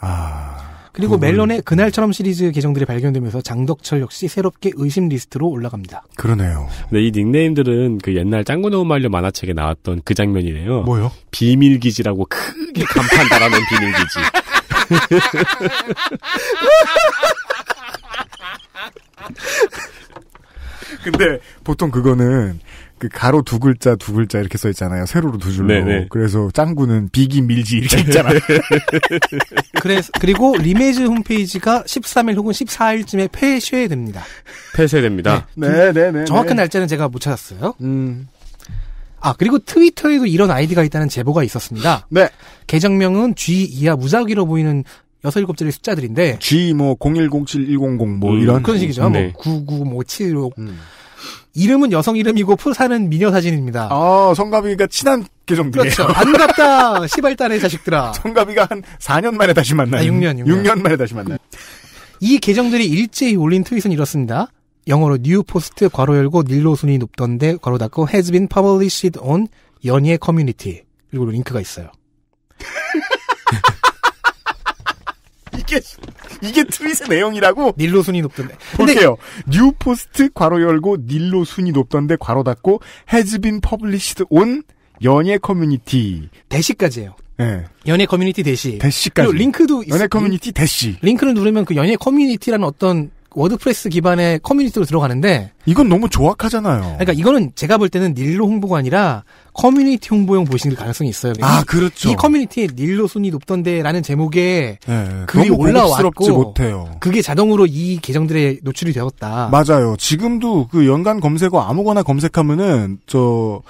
아... 그리고 구글... 멜론의 그날처럼 시리즈 계정들이 발견되면서 장덕철 역시 새롭게 의심 리스트로 올라갑니다. 그러네요. 근데 이 닉네임들은 그 옛날 짱구 너무 말려 만화책에 나왔던 그 장면이네요. 뭐요? 비밀기지라고 크게 간판 달아놓은 비밀기지. *laughs* *laughs* 근데 보통 그거는 그 가로 두 글자 두 글자 이렇게 써 있잖아요. 세로로 두 줄로. 네네. 네. 그래서 짱구는 비기 밀지 이렇게 있잖아. 네. *laughs* 그래서 그리고 리메즈 이 홈페이지가 13일 혹은 14일쯤에 폐쇄됩니다. 폐쇄됩니다. 네, 네, 네. 정확한 날짜는 제가 못 찾았어요. 음. 아, 그리고 트위터에도 이런 아이디가 있다는 제보가 있었습니다. 네. 계정명은 G 이하 무작위로 보이는 여섯 일곱 자리 숫자들인데 G 뭐 0107100뭐 뭐 음, 이런 그런 식이죠. 뭐 네. 뭐99576 음. 이름은 여성 이름이고 풀사는 미녀 사진입니다. 아, 성가비가 친한 계정들이에요. 그렇죠. 안갑다 *laughs* 시발단의 자식들아. 성가비가 한 4년 만에 다시 만나요. 아, 6년, 6년. 6년 만에 다시 만나요. 이 계정들이 일제히 올린 트윗은 이렇습니다. 영어로 뉴 포스트 괄호 열고 닐로 순위 높던데 괄호 닫고 has been published on 연예 커뮤니티 그리고 링크가 있어요. *laughs* 이게 이게 트윗의 내용이라고? 닐로 순위 높던데. 볼게요. 뉴포스트 괄호 열고 닐로 순위 높던데 괄호 닫고 해즈빈 퍼블리시드 온 연예 커뮤니티 대시까지 예요 네. 예. 연예 커뮤니티 대시. 대시까지. 그리고 링크도 연예 있... 커뮤니티 대시. 링크를 누르면 그 연예 커뮤니티라는 어떤 워드프레스 기반의 커뮤니티로 들어가는데 이건 너무 조악하잖아요. 그러니까 이거는 제가 볼 때는 닐로 홍보가 아니라 커뮤니티 홍보용 보신 시 가능성이 있어요. 아 그렇죠. 이 커뮤니티에 닐로 순위 높던데라는 제목에 네, 글이 올라왔고 그게 자동으로 이 계정들에 노출이 되었다. 맞아요. 지금도 그 연관 검색어 아무거나 검색하면은 저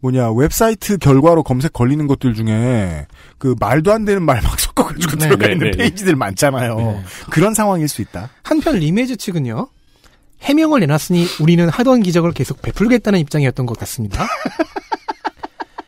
뭐냐 웹사이트 결과로 검색 걸리는 것들 중에 그 말도 안 되는 말막 섞어가고 네, 들어가 네, 있는 네. 페이지들 많잖아요. 네. 그런 상황일 수 있다. 한편 리메즈 이 측은요. 해명을 내놨으니 우리는 하던 기적을 계속 베풀겠다는 입장이었던 것 같습니다.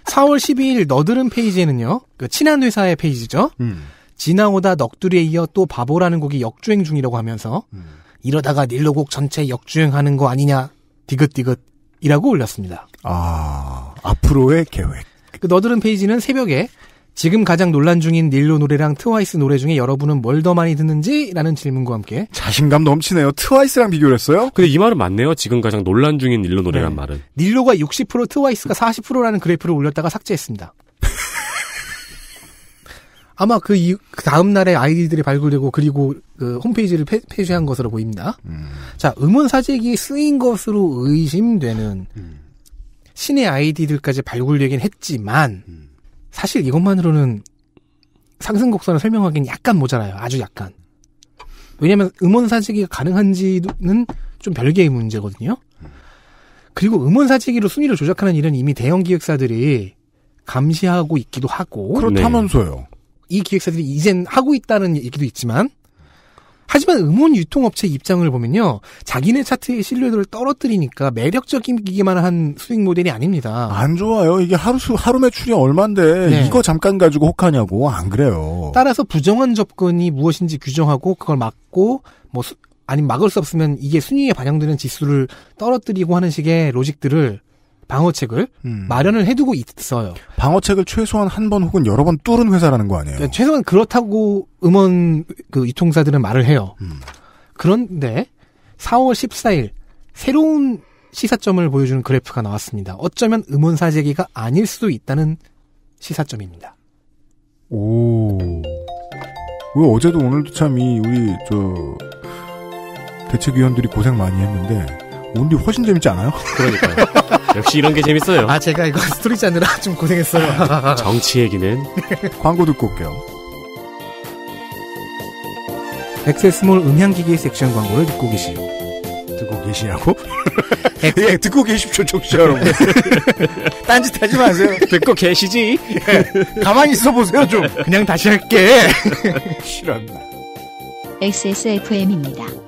4월 12일 너드름 페이지에는요. 그 친한 회사의 페이지죠. 음. 지나오다 넋두리에 이어 또 바보라는 곡이 역주행 중이라고 하면서 음. 이러다가 닐로곡 전체 역주행하는 거 아니냐 디귿디귿이라고 올렸습니다. 아 앞으로의 계획. 그 너드름 페이지는 새벽에 지금 가장 논란 중인 닐로 노래랑 트와이스 노래 중에 여러분은 뭘 더 많이 듣는지라는 질문과 함께 자신감 넘치네요. 트와이스랑 비교를 했어요? 근데 이 말은 맞네요. 지금 가장 논란 중인 닐로 노래란 네. 말은 닐로가 60% 트와이스가 40%라는 그래프를 올렸다가 삭제했습니다. *laughs* 아마 그, 이, 그 다음 날에 아이디들이 발굴되고 그리고 그 홈페이지를 폐, 폐쇄한 것으로 보입니다. 음. 자, 음원 사재기 쓰인 것으로 의심되는 음. 신의 아이디들까지 발굴되긴 했지만 음. 사실 이것만으로는 상승 곡선을 설명하기엔 약간 모자라요. 아주 약간. 왜냐하면 음원 사재기가 가능한지는 좀 별개의 문제거든요. 그리고 음원 사재기로 순위를 조작하는 일은 이미 대형 기획사들이 감시하고 있기도 하고 그렇다면서요. 이 기획사들이 이젠 하고 있다는 얘기도 있지만 하지만 음원 유통업체 입장을 보면요. 자기네 차트의 신뢰도를 떨어뜨리니까 매력적이기만 한 수익 모델이 아닙니다. 안 좋아요. 이게 하루 수, 하루 매출이 얼만데 네. 이거 잠깐 가지고 혹하냐고. 안 그래요. 따라서 부정한 접근이 무엇인지 규정하고 그걸 막고 뭐 아니면 막을 수 없으면 이게 순위에 반영되는 지수를 떨어뜨리고 하는 식의 로직들을 방어책을 음. 마련을 해두고 있어요. 방어책을 최소한 한 번 혹은 여러 번 뚫은 회사라는 거 아니에요? 네, 최소한 그렇다고 음원 그 유통사들은 말을 해요. 음. 그런데 4월 14일 새로운 시사점을 보여주는 그래프가 나왔습니다. 어쩌면 음원 사재기가 아닐 수도 있다는 시사점입니다. 오. 왜 어제도 오늘도 참 이 우리 저 대책위원들이 고생 많이 했는데 온디 훨씬 재밌지 않아요? 그러니까요. *laughs* 역시 이런 게 재밌어요. 아, 제가 이거 스토리 짜느라 좀 고생했어요. *laughs* 정치 얘기는 *laughs* 광고 듣고 올게요. 엑세스몰 음향기기 섹션 광고를 듣고 계시오. 듣고 계시냐고? 예, 듣고 계십시오, 청취자 여러분. 딴짓 하지 마세요. 듣고 계시지? 예, 가만히 있어 보세요, 좀. 그냥 다시 할게. 싫었나. XSFM입니다.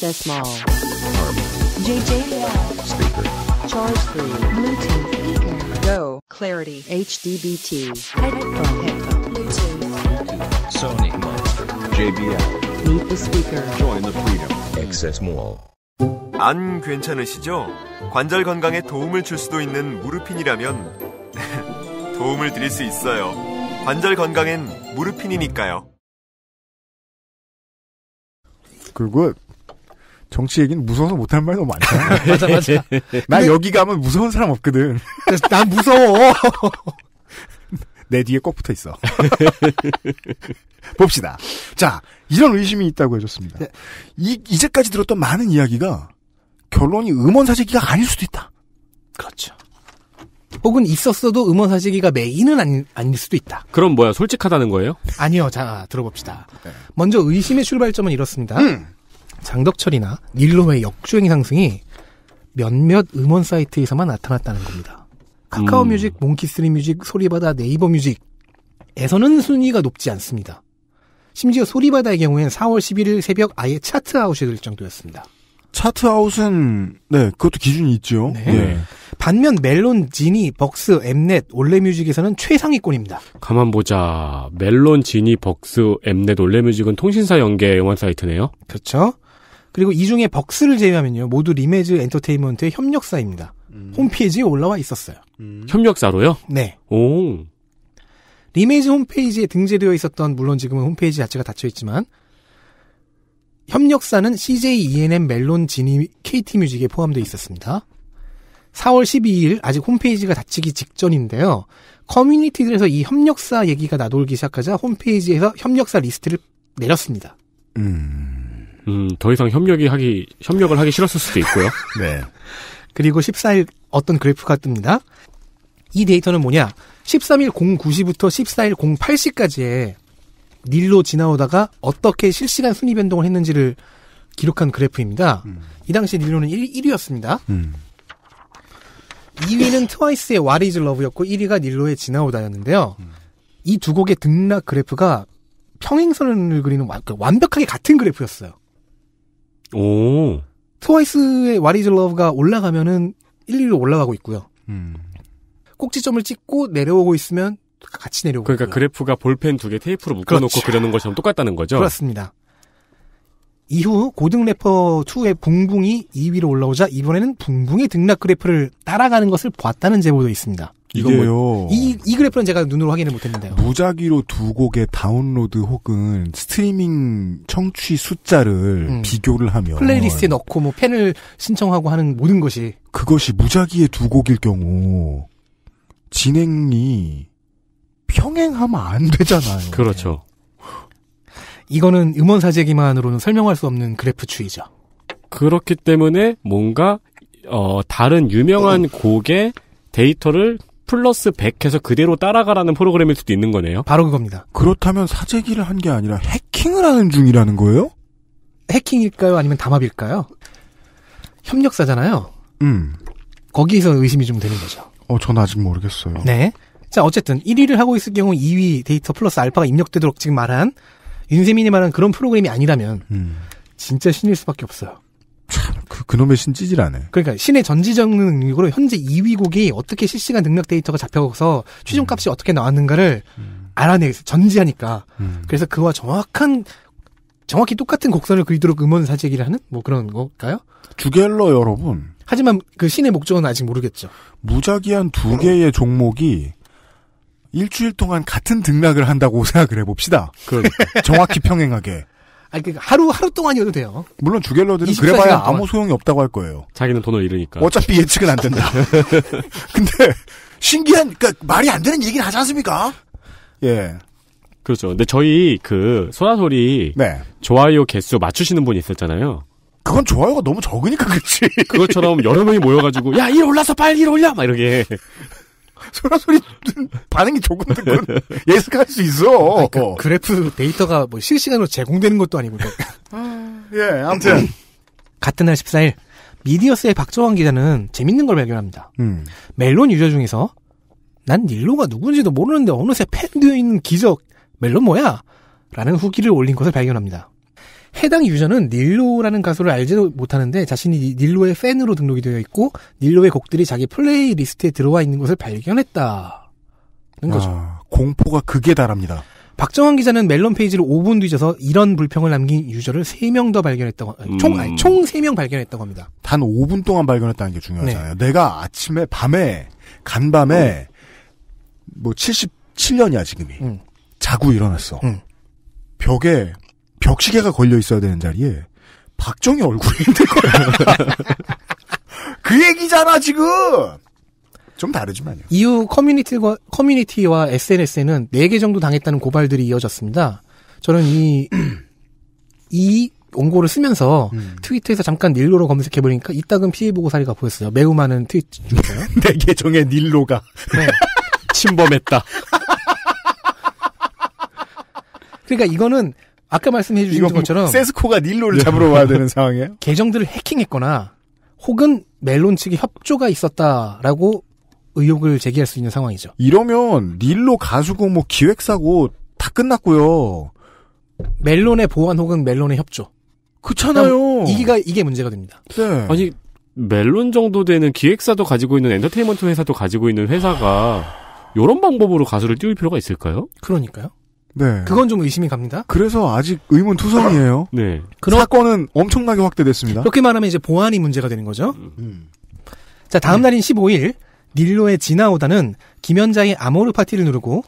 Princess Mall. JJL. Speaker. Charge 3. Bluetooth. Speaker. Go. Clarity. HDBT. Headphone. Headphone. Bluetooth. Sony Monster. JBL. Meet the speaker. Join the freedom. Access Mall. 안 괜찮으시죠? 관절 건강에 도움을 줄 수도 있는 무르핀이라면 도움을 드릴 수 있어요. 관절 건강엔 무르핀이니까요. 그리고 정치 얘기는 무서워서 못하는 말이 너무 많다. *laughs* 맞아, 맞아. 나 여기 가면 무서운 사람 없거든. 난 무서워. *laughs* 내 뒤에 꼭 붙어 있어. *laughs* 봅시다. 자, 이런 의심이 있다고 해줬습니다. 네. 이, 이제까지 들었던 많은 이야기가 결론이 음원사재기가 아닐 수도 있다. 그렇죠. 혹은 있었어도 음원사재기가 메인은 아니, 아닐 수도 있다. 그럼 뭐야, 솔직하다는 거예요? 아니요, 자, 들어봅시다. 네. 먼저 의심의 출발점은 이렇습니다. 음. 장덕철이나 닐로의 역주행 상승이 몇몇 음원 사이트에서만 나타났다는 겁니다. 카카오 음. 뮤직, 몽키스리 뮤직, 소리바다, 네이버 뮤직에서는 순위가 높지 않습니다. 심지어 소리바다의 경우엔 4월 11일 새벽 아예 차트 아웃이 될 정도였습니다. 차트 아웃은 네 그것도 기준이 있죠. 네. 네. 반면 멜론, 지니, 벅스, 엠넷, 올레뮤직에서는 최상위권입니다. 가만 보자. 멜론, 지니, 벅스, 엠넷, 올레뮤직은 통신사 연계 음원 사이트네요. 그렇죠. 그리고 이 중에 벅스를 제외하면요 모두 리메즈 엔터테인먼트의 협력사입니다. 음. 홈페이지에 올라와 있었어요. 음. 협력사로요? 네. 오. 리메이즈 홈페이지에 등재되어 있었던 물론 지금은 홈페이지 자체가 닫혀 있지만 협력사는 CJ ENM 멜론 진이 KT 뮤직에 포함되어 있었습니다. 4월 12일 아직 홈페이지가 닫히기 직전인데요. 커뮤니티들에서 이 협력사 얘기가 나돌기 시작하자 홈페이지에서 협력사 리스트를 내렸습니다. 음. 음, 더 이상 협력이 하기, 협력을 하기 싫었을 수도 있고요. *laughs* 네. 그리고 14일 어떤 그래프가 뜹니다. 이 데이터는 뭐냐? 13일 09시부터 14일 08시까지의 닐로 지나오다가 어떻게 실시간 순위 변동을 했는지를 기록한 그래프입니다. 음. 이 당시 닐로는 1, 1위였습니다. 음. 2위는 트와이스의 What is Love였고 1위가 닐로의 지나오다였는데요. 음. 이두 곡의 등락 그래프가 평행선을 그리는 그 완벽하게 같은 그래프였어요. 오. 트와이스의 What is Love가 올라가면은 1, 2로 올라가고 있고요. 음. 꼭지점을 찍고 내려오고 있으면 같이 내려오고 그러니까 있고요. 그래프가 볼펜 두 개 테이프로 묶어놓고 그렇죠. 그려놓은 것처럼 똑같다는 거죠? 그렇습니다. 이후 고등 래퍼 2의 붕붕이 2위로 올라오자 이번에는 붕붕의 등락 그래프를 따라가는 것을 보았다는 제보도 있습니다. 뭐 이게요. 이, 이 그래프는 제가 눈으로 확인을 못했는데요. 무작위로 두 곡의 다운로드 혹은 스트리밍 청취 숫자를 음. 비교를 하면 플레이리스트에 넣고 뭐 팬을 신청하고 하는 모든 것이 그것이 무작위의 두 곡일 경우 진행이 평행하면 안 되잖아요. 네. 그렇죠. 이거는 음원 사재기만으로는 설명할 수 없는 그래프 추이죠. 그렇기 때문에 뭔가 어, 다른 유명한 음. 곡의 데이터를 플러스 100 해서 그대로 따라가라는 프로그램일 수도 있는 거네요. 바로 그겁니다. 그렇다면 사재기를 한 게 아니라 해킹을 하는 중이라는 거예요? 해킹일까요? 아니면 담합일까요? 협력사잖아요. 음. 거기에서 의심이 좀 되는 거죠. 어, 전 아직 모르겠어요. 네. 자, 어쨌든 1위를 하고 있을 경우 2위 데이터 플러스 알파가 입력되도록 지금 말한 윤세민이 말한 그런 프로그램이 아니라면 음. 진짜 신일 수밖에 없어요. 참, 그, 그놈의 신 찌질하네. 그러니까 신의 전지적 능력으로 현재 2위곡이 어떻게 실시간 능력 데이터가 잡혀서 가 취중 값이 음. 어떻게 나왔는가를 음. 알아내서 전지하니까. 음. 그래서 그와 정확한, 정확히 똑같은 곡선을 그리도록 음원 사재기를 하는? 뭐 그런 걸까요? 주갤러 여러분. 하지만 그 신의 목적은 아직 모르겠죠. 무작위한 두 개의 종목이 일주일 동안 같은 등락을 한다고 *laughs* 생각을 해봅시다. 그 *laughs* 정확히 평행하게. 아니 그 하루 하루 동안이어도 돼요. 물론 주갤러들은 그래봐야 동안. 아무 소용이 없다고 할 거예요. 자기는 돈을 잃으니까. 어차피 예측은 안 된다. *laughs* 근데 신기한 그러니까 말이 안 되는 얘기를 하지 않습니까? 예. 그렇죠. 근데 저희 그 소라소리 네. 좋아요 개수 맞추시는 분이 있었잖아요. 그건 좋아요가 너무 적으니까 그렇지. 그것처럼 여러 명이 모여가지고 야일 올라서 빨리 일 올려 막 이렇게 *laughs* 소라소리 반응이 조금도 예측할 수 있어. 아니, 그, 그래프 데이터가 뭐 실시간으로 제공되는 것도 아니고. 뭐. *laughs* 아. 예, 아무튼. 같은 날 14일, 미디어스의 박정환 기자는 재밌는 걸 발견합니다. 음. 멜론 유저 중에서 난 닐로가 누군지도 모르는데 어느새 팬 되어 있는 기적 멜론 뭐야? 라는 후기를 올린 것을 발견합니다. 해당 유저는 닐로라는 가수를 알지도 못하는데 자신이 닐로의 팬으로 등록이 되어 있고 닐로의 곡들이 자기 플레이리스트에 들어와 있는 것을 발견했다는 거죠. 아, 공포가 극에 달합니다. 박정환 기자는 멜론 페이지를 5분 뒤져서 이런 불평을 남긴 유저를 3명 더 발견했다고, 음. 총, 아니, 총 3명 발견했다고 합니다. 단 5분 동안 발견했다는 게 중요하잖아요. 네. 내가 아침에, 밤에, 간밤에, 음. 뭐 77년이야, 지금이. 음. 자고 일어났어. 음. 벽에 벽시계가 걸려 있어야 되는 자리에 박정희 얼굴이 *laughs* 있는 거예요. *laughs* 그 얘기잖아 지금. 좀 다르지만요. 이후 커뮤니티와, 커뮤니티와 SNS에는 4개 정도 당했다는 고발들이 이어졌습니다. 저는 이, *clears throat* 이 원고를 쓰면서 음. 트위터에서 잠깐 닐로로 검색해보니까 이따금 피해보고 사리가 보였어요. 매우 많은 트윗 중에서요. 내정에 *laughs* 네 닐로가 네. 침범했다. 그러니까 이거는 아까 말씀해 주신 뭐 것처럼 세스코가 닐로를 네. 잡으러 와야 되는 *laughs* 상황이에요? 계정들을 해킹했거나 혹은 멜론 측의 협조가 있었다라고 의혹을 제기할 수 있는 상황이죠. 이러면 닐로 가수고 뭐 기획사고 다 끝났고요. 멜론의 보완 혹은 멜론의 협조. 그렇잖아요. 이기 이게 문제가 됩니다. 네. 아니 멜론 정도 되는 기획사도 가지고 있는 엔터테인먼트 회사도 가지고 있는 회사가 이런 방법으로 가수를 띄울 필요가 있을까요? 그러니까요. 네. 그건 좀 의심이 갑니다. 그래서 아직 의문투성이에요. *coughs* 네. 그럼, 사건은 엄청나게 확대됐습니다. 이렇게 말하면 이제 보안이 문제가 되는 거죠. 음. 자 다음 날인 15일 닐로의 지나오다는 김연자의 아모르 파티를 누르고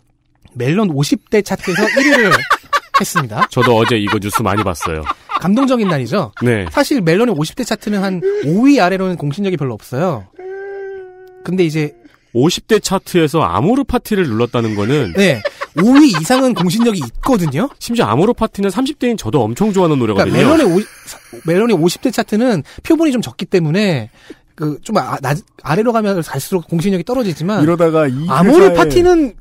멜론 50대 차트에서 1위를 *laughs* 했습니다. 저도 어제 이거 뉴스 많이 봤어요. 감동적인 날이죠. 네. 사실 멜론의 50대 차트는 한 5위 아래로는 공신력이 별로 없어요. 근데 이제 50대 차트에서 아모르 파티를 눌렀다는 거는 네. 5위 이상은 공신력이 있거든요. 심지어 아모르 파티는 30대인 저도 엄청 좋아하는 노래거든요. 그러니까 멜론의, 오, 50대 차트는 표본이 좀 적기 때문에 그좀 아, 아래로 가면 갈수록 공신력이 떨어지지만 이러다가 아모르 파티는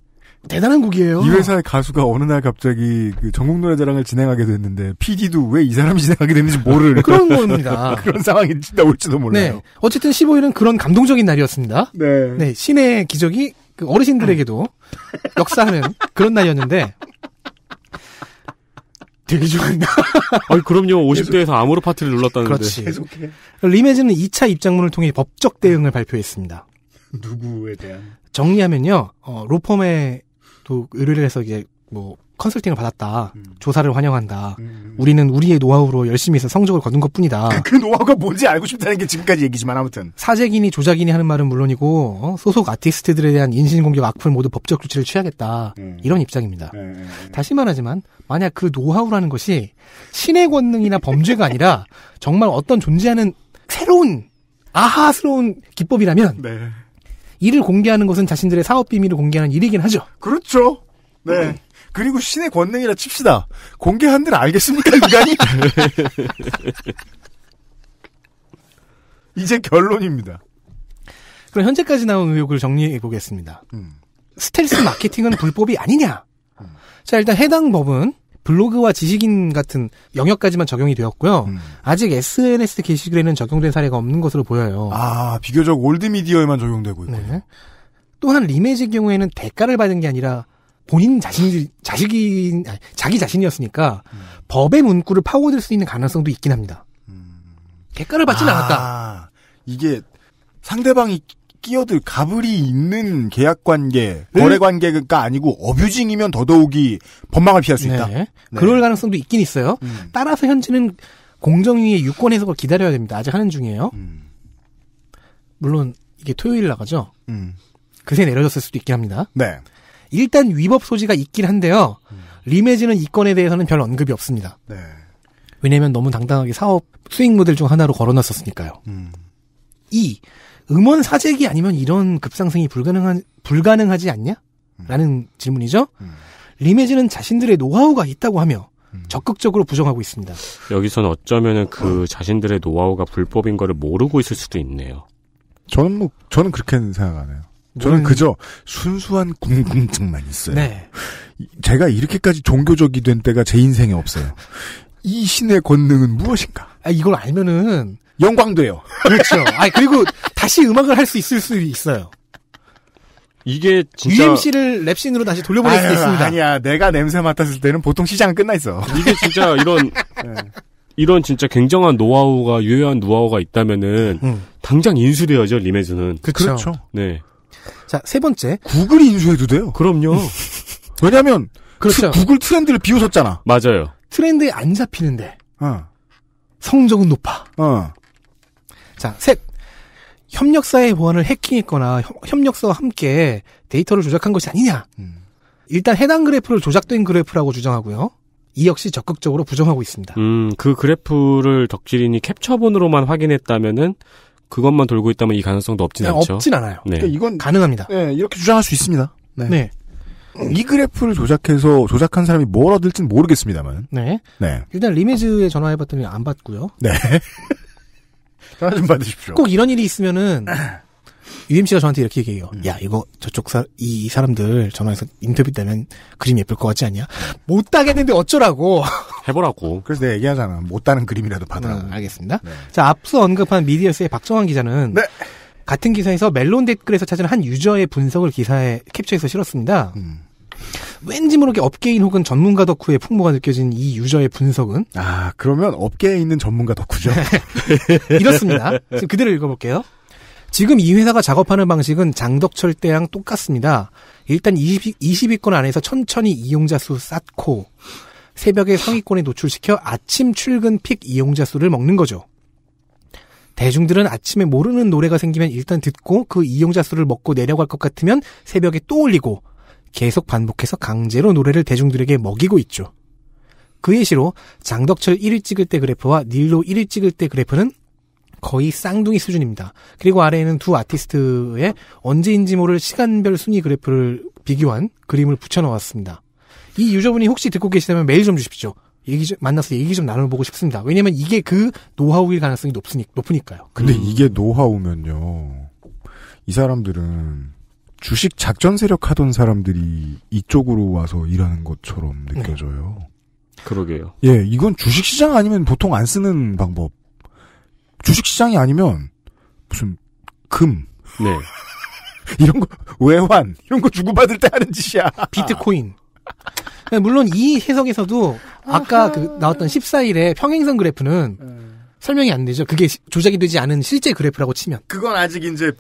대단한 곡이에요. 이 회사의 가수가 어느 날 갑자기 그 전국 노래자랑을 진행하게 됐는데 PD도 왜 이 사람이 진행하게 됐는지 모를 *laughs* 그런 겁니다. *laughs* 그런 상황이 진짜 올지도 몰라요. 네. 어쨌든 15일은 그런 감동적인 날이었습니다. 네. 네. 신의 기적이 그 어르신들에게도 역사하는 그런 날이었는데 되게 좋았나? 아니, 그럼요. 50대에서 *laughs* 암호로 파트를 눌렀다는데. 그렇지. 계속해. 리메즈는 2차 입장문을 통해 법적 대응을 발표했습니다. 누구에 대한? 정리하면요. 어, 로펌에 또 의뢰를 해서 이제 뭐 컨설팅을 받았다. 음. 조사를 환영한다. 음, 음, 음. 우리는 우리의 노하우로 열심히 해서 성적을 거둔 것 뿐이다. 그, 그, 노하우가 뭔지 알고 싶다는 게 지금까지 얘기지만 아무튼. 사재기니 조작이니 하는 말은 물론이고 어? 소속 아티스트들에 대한 인신공격 악플 모두 법적 조치를 취하겠다. 음. 이런 입장입니다. 음, 다시 말하지만 만약 그 노하우라는 것이 신의 권능이나 범죄가 아니라 *laughs* 정말 어떤 존재하는 새로운 아하스러운 기법이라면 네. 이를 공개하는 것은 자신들의 사업 비밀을 공개하는 일이긴 하죠. 그렇죠. 네. 그리고 신의 권능이라 칩시다. 공개한들 알겠습니까, 인간이? *laughs* 이제 결론입니다. 그럼 현재까지 나온 의혹을 정리해 보겠습니다. 음. 스텔스 마케팅은 불법이 아니냐? 음. 자, 일단 해당 법은 블로그와 지식인 같은 영역까지만 적용이 되었고요. 음. 아직 SNS 게시글에는 적용된 사례가 없는 것으로 보여요. 아, 비교적 올드미디어에만 적용되고 있군요. 네. 또한 리메이의 경우에는 대가를 받은 게 아니라 본인 자신 자식인 아니, 자기 자신이었으니까 음. 법의 문구를 파고들 수 있는 가능성도 있긴 합니다. 음. 대가를 받진 아, 않았다. 이게 상대방이 끼어들 가불이 있는 계약 관계, 네. 거래 관계가 아니고 어뷰징이면 더더욱이 법망을 피할 수 있다. 네. 네. 그럴 가능성도 있긴 있어요. 음. 따라서 현재는 공정위의 유권 해석을 기다려야 됩니다. 아직 하는 중이에요. 음. 물론 이게 토요일 나가죠. 음. 그새 내려졌을 수도 있긴 합니다. 네. 일단 위법 소지가 있긴 한데요. 음. 리메지는 이 건에 대해서는 별 언급이 없습니다. 네. 왜냐하면 너무 당당하게 사업 수익 모델 중 하나로 걸어놨었으니까요. 음. 2. 음원 사재기 아니면 이런 급상승이 불가능한 불가능하지 않냐? 음. 라는 질문이죠. 음. 리메지는 자신들의 노하우가 있다고 하며 음. 적극적으로 부정하고 있습니다. 여기서는 어쩌면그 음. 자신들의 노하우가 불법인 거를 모르고 있을 수도 있네요. 저는 뭐 저는 그렇게 생각 안 해요. 저는 음. 그저 순수한 궁금증만 있어요. 네. 제가 이렇게까지 종교적이 된 때가 제 인생에 없어요. 이 신의 권능은 무엇인가? 아, 이걸 알면은 영광돼요. 그렇죠. 아 그리고 다시 음악을 할 수 있을 수 있어요. 이게 진짜 UMC를 랩신으로 다시 돌려보낼 아유, 수 있습니다. 아니야, 내가 냄새 맡았을 때는 보통 시장은 끝나 있어. 이게 진짜 이런 *laughs* 네. 이런 진짜 굉장한 노하우가 유효한 노하우가 있다면은 음. 당장 인수되어야죠 리메즈는. 그렇죠. 네. 자, 세 번째. 구글이 인수해도 돼요. 그럼요. *laughs* 왜냐면, 그렇죠. 트, 그 구글 트렌드를 비웃었잖아. 맞아요. 트렌드에 안 잡히는데, 어. 성적은 높아. 어. 자, 셋. 협력사의 보안을 해킹했거나 협, 력사와 함께 데이터를 조작한 것이 아니냐. 음. 일단 해당 그래프를 조작된 그래프라고 주장하고요. 이 역시 적극적으로 부정하고 있습니다. 음, 그 그래프를 덕질인이 캡처본으로만 확인했다면은 그것만 돌고 있다면 이 가능성도 없진 네, 않죠. 없진 않아요. 네. 그러니까 이건 가능합니다. 네, 이렇게 주장할 수 있습니다. 네. 네. 이 그래프를 조작해서 조작한 사람이 뭘 얻을지는 모르겠습니다만. 네. 네. 일단 리메즈에 전화해봤더니 안 받고요. 네. *laughs* 전화 좀 받으십시오. 꼭 이런 일이 있으면은 *laughs* UMC가 저한테 이렇게 얘기해요. 음. 야, 이거 저쪽 사, 이, 사람들 전화해서 인터뷰 때면 그림 예쁠 것 같지 않냐? 못 따겠는데 어쩌라고. *laughs* 해보라고. 그래서 내가 얘기하잖아. 못 따는 그림이라도 받으라고. 음, 알겠습니다. 네. 자, 앞서 언급한 미디어스의 박정환 기자는 네. 같은 기사에서 멜론 댓글에서 찾은 한 유저의 분석을 기사에 캡처해서 실었습니다. 음. 왠지 모르게 업계인 혹은 전문가 덕후의 풍모가 느껴진 이 유저의 분석은 아 그러면 업계에 있는 전문가 덕후죠 *laughs* 이렇습니다 지금 그대로 읽어볼게요 지금 이 회사가 작업하는 방식은 장덕철 때랑 똑같습니다. 일단 20, 20위권 안에서 천천히 이용자 수 쌓고 새벽에 상위권에 노출시켜 아침 출근 픽 이용자 수를 먹는 거죠. 대중들은 아침에 모르는 노래가 생기면 일단 듣고 그 이용자 수를 먹고 내려갈 것 같으면 새벽에 또 올리고 계속 반복해서 강제로 노래를 대중들에게 먹이고 있죠. 그 예시로 장덕철 1위 찍을 때 그래프와 닐로 1위 찍을 때 그래프는 거의 쌍둥이 수준입니다. 그리고 아래에는 두 아티스트의 언제인지 모를 시간별 순위 그래프를 비교한 그림을 붙여놓았습니다이 유저분이 혹시 듣고 계시다면 메일 좀 주십시오. 얘기 좀, 만나서 얘기 좀 나눠보고 싶습니다. 왜냐면 이게 그 노하우일 가능성이 높으니, 높으니까요. 근데 음. 이게 노하우면요. 이 사람들은 주식 작전 세력 하던 사람들이 이쪽으로 와서 일하는 것처럼 느껴져요. 네. 그러게요. 예, 이건 주식 시장 아니면 보통 안 쓰는 방법. 주식시장이 아니면 무슨 금, 네. *laughs* 이런 거 외환 이런 거 주고받을 때 하는 짓이야. 비트코인. 네, 물론 이 해석에서도 아까 그 나왔던 14일의 평행선 그래프는 네. 설명이 안 되죠. 그게 조작이 되지 않은 실제 그래프라고 치면. 그건 아직 이제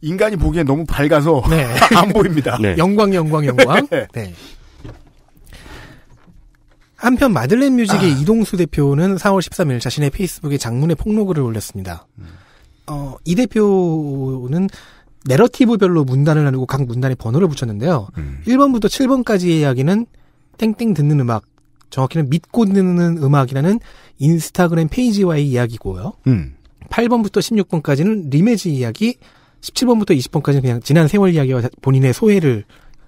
인간이 보기엔 너무 밝아서 네. *laughs* 안 보입니다. 네. 영광, 영광, 영광. *laughs* 네. 네. 한편 마들렌 뮤직의 아. 이동수 대표는 4월 13일 자신의 페이스북에 장문의 폭로글을 올렸습니다. 음. 어, 이 대표는 내러티브별로 문단을 나누고 각 문단에 번호를 붙였는데요. 음. 1번부터 7번까지의 이야기는 땡땡 듣는 음악, 정확히는 믿고 듣는 음악이라는 인스타그램 페이지와의 이야기고요. 음. 8번부터 16번까지는 리메지 이야기, 17번부터 20번까지는 그냥 지난 세월 이야기와 본인의 소회를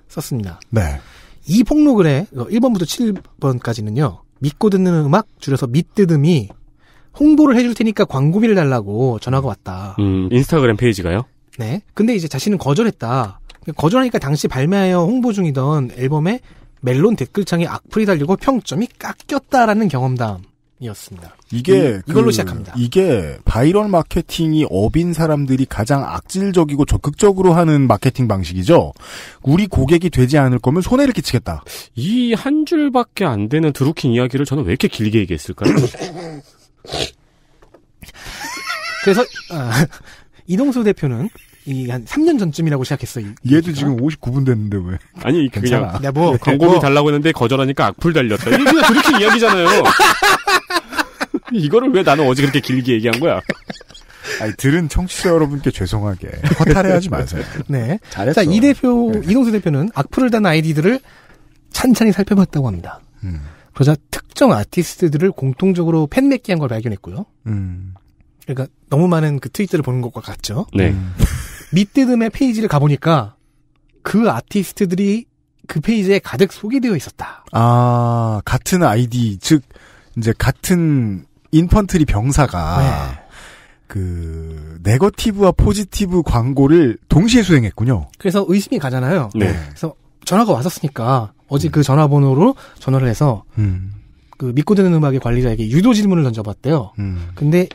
썼습니다. 네. 이 폭로글에 1번부터 7번까지는요. 믿고 듣는 음악 줄여서 믿드듬이 홍보를 해줄 테니까 광고비를 달라고 전화가 왔다. 음, 인스타그램 페이지가요? 네. 근데 이제 자신은 거절했다. 거절하니까 당시 발매하여 홍보 중이던 앨범에 멜론 댓글창에 악플이 달리고 평점이 깎였다라는 경험담. 이었습니다. 이게 이, 걸로 그, 시작합니다. 이게 바이럴 마케팅이 업인 사람들이 가장 악질적이고 적극적으로 하는 마케팅 방식이죠. 우리 고객이 되지 않을 거면 손해를 끼치겠다. 이 한 줄밖에 안 되는 드루킹 이야기를 저는 왜 이렇게 길게 얘기했을까요? *laughs* 그래서 아, *laughs* 이동수 대표는 이한 3년 전쯤이라고 시작했어요. 얘도 지금 59분 됐는데 왜? 아니 그냥 *laughs* 네, 뭐 광고비 뭐. 달라고 했는데 거절하니까 악플 달렸다. 이게 그냥 드루킹 이야기잖아요. 이거를 왜 나는 어제 그렇게 길게 얘기한 거야? *laughs* 아니, 들은 청취자 여러분께 죄송하게 허탈해하지 마세요. *laughs* 네. 잘했어. 자, 이 대표 네. 이동수 대표는 악플을 단 아이디들을 찬찬히 살펴봤다고 합니다. 음. 그러자 특정 아티스트들을 공통적으로 팬맥기한 걸 발견했고요. 음. 그러니까 너무 많은 그 트윗들을 보는 것과 같죠. 네. 음. *laughs* 밑드음의 페이지를 가보니까 그 아티스트들이 그 페이지에 가득 소개되어 있었다. 아 같은 아이디 즉 이제 같은 인펀트리 병사가 네. 그 네거티브와 포지티브 광고를 동시에 수행했군요. 그래서 의심이 가잖아요. 네. 그래서 전화가 왔었으니까 어제 그 음. 그 전화번호로 전화를 해서 음. 그 믿고 듣는 음악의 관리자에게 유도 질문을 던져봤대요. 음. 근데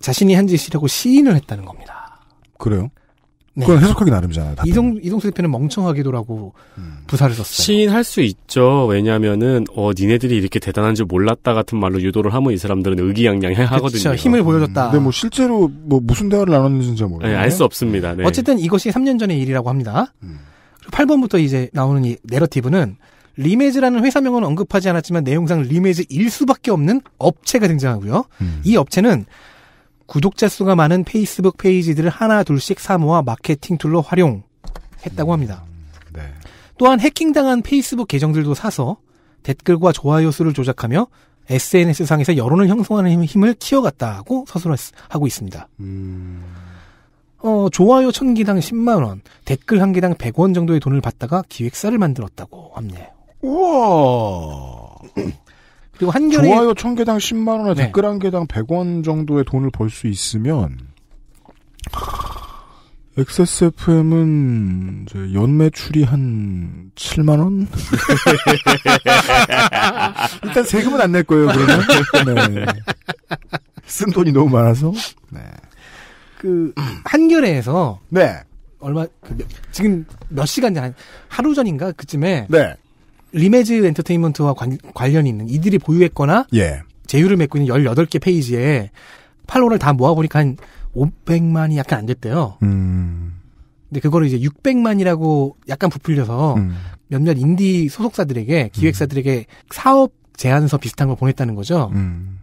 자신이 한 짓이라고 시인을 했다는 겁니다. 그래요? 네. 그건 해석하기 나름이잖아요. 답변. 이동 이동수 대표는 멍청하기도라고 음. 부사를 썼어요. 시인할 수 있죠. 왜냐하면은 어 니네들이 이렇게 대단한 줄 몰랐다 같은 말로 유도를 하면 이 사람들은 의기양양해 하거든요. 그쵸, 힘을 음. 보여줬다. 음. 근데 뭐 실제로 뭐 무슨 대화를 나눴는지는 잘 모르겠어요. 네, 알수 없습니다. 네. 어쨌든 이것이 3년 전의 일이라고 합니다. 음. 8번부터 이제 나오는 이 내러티브는 리메즈라는 회사명은 언급하지 않았지만 내용상 리메즈 일 수밖에 없는 업체가 등장하고요. 음. 이 업체는 구독자 수가 많은 페이스북 페이지들을 하나 둘씩 사모아 마케팅 툴로 활용했다고 음, 합니다. 네. 또한 해킹당한 페이스북 계정들도 사서 댓글과 좋아요 수를 조작하며 SNS상에서 여론을 형성하는 힘을 키워갔다고 서술하고 있습니다. 음... 어, 좋아요 천개당 10만원, 댓글 한 개당 100원 정도의 돈을 받다가 기획사를 만들었다고 합니다. 우와! *clears throat* 그리고 한겨레 좋아요 천 개당 10만 원에 네. 댓글 한 개당 100원 정도의 돈을 벌 수 있으면 XSFM은 연매출이 한 7만 원? *laughs* 일단 세금은 안 낼 거예요 그러면. 네. 쓴 돈이 너무 많아서. 네. 그 한겨레에서 네. 얼마 그, 지금 몇 시간 전 하루 전인가 그쯤에 네. 리메즈 엔터테인먼트와 관, 관련이 있는 이들이 보유했거나 예. 제휴를 맺고 있는 18개 페이지에 팔로를 다 모아보니까 한 500만이 약간 안 됐대요. 음. 근데 그거를 이제 600만이라고 약간 부풀려서 음. 몇몇 인디 소속사들에게 기획사들에게 음. 사업 제안서 비슷한 걸 보냈다는 거죠. 음.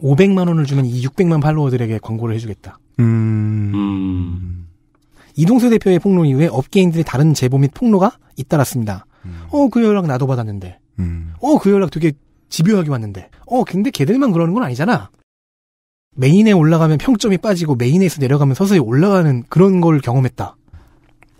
500만 원을 주면 이 600만 팔로워들에게 광고를 해주겠다. 음. 음. 이동수 대표의 폭로 이후에 업계인들의 다른 제보 및 폭로가 잇따랐습니다. 음. 어, 그 연락 나도 받았는데. 음. 어, 그 연락 되게 집요하게 왔는데. 어, 근데 걔들만 그러는 건 아니잖아. 메인에 올라가면 평점이 빠지고 메인에서 내려가면 서서히 올라가는 그런 걸 경험했다.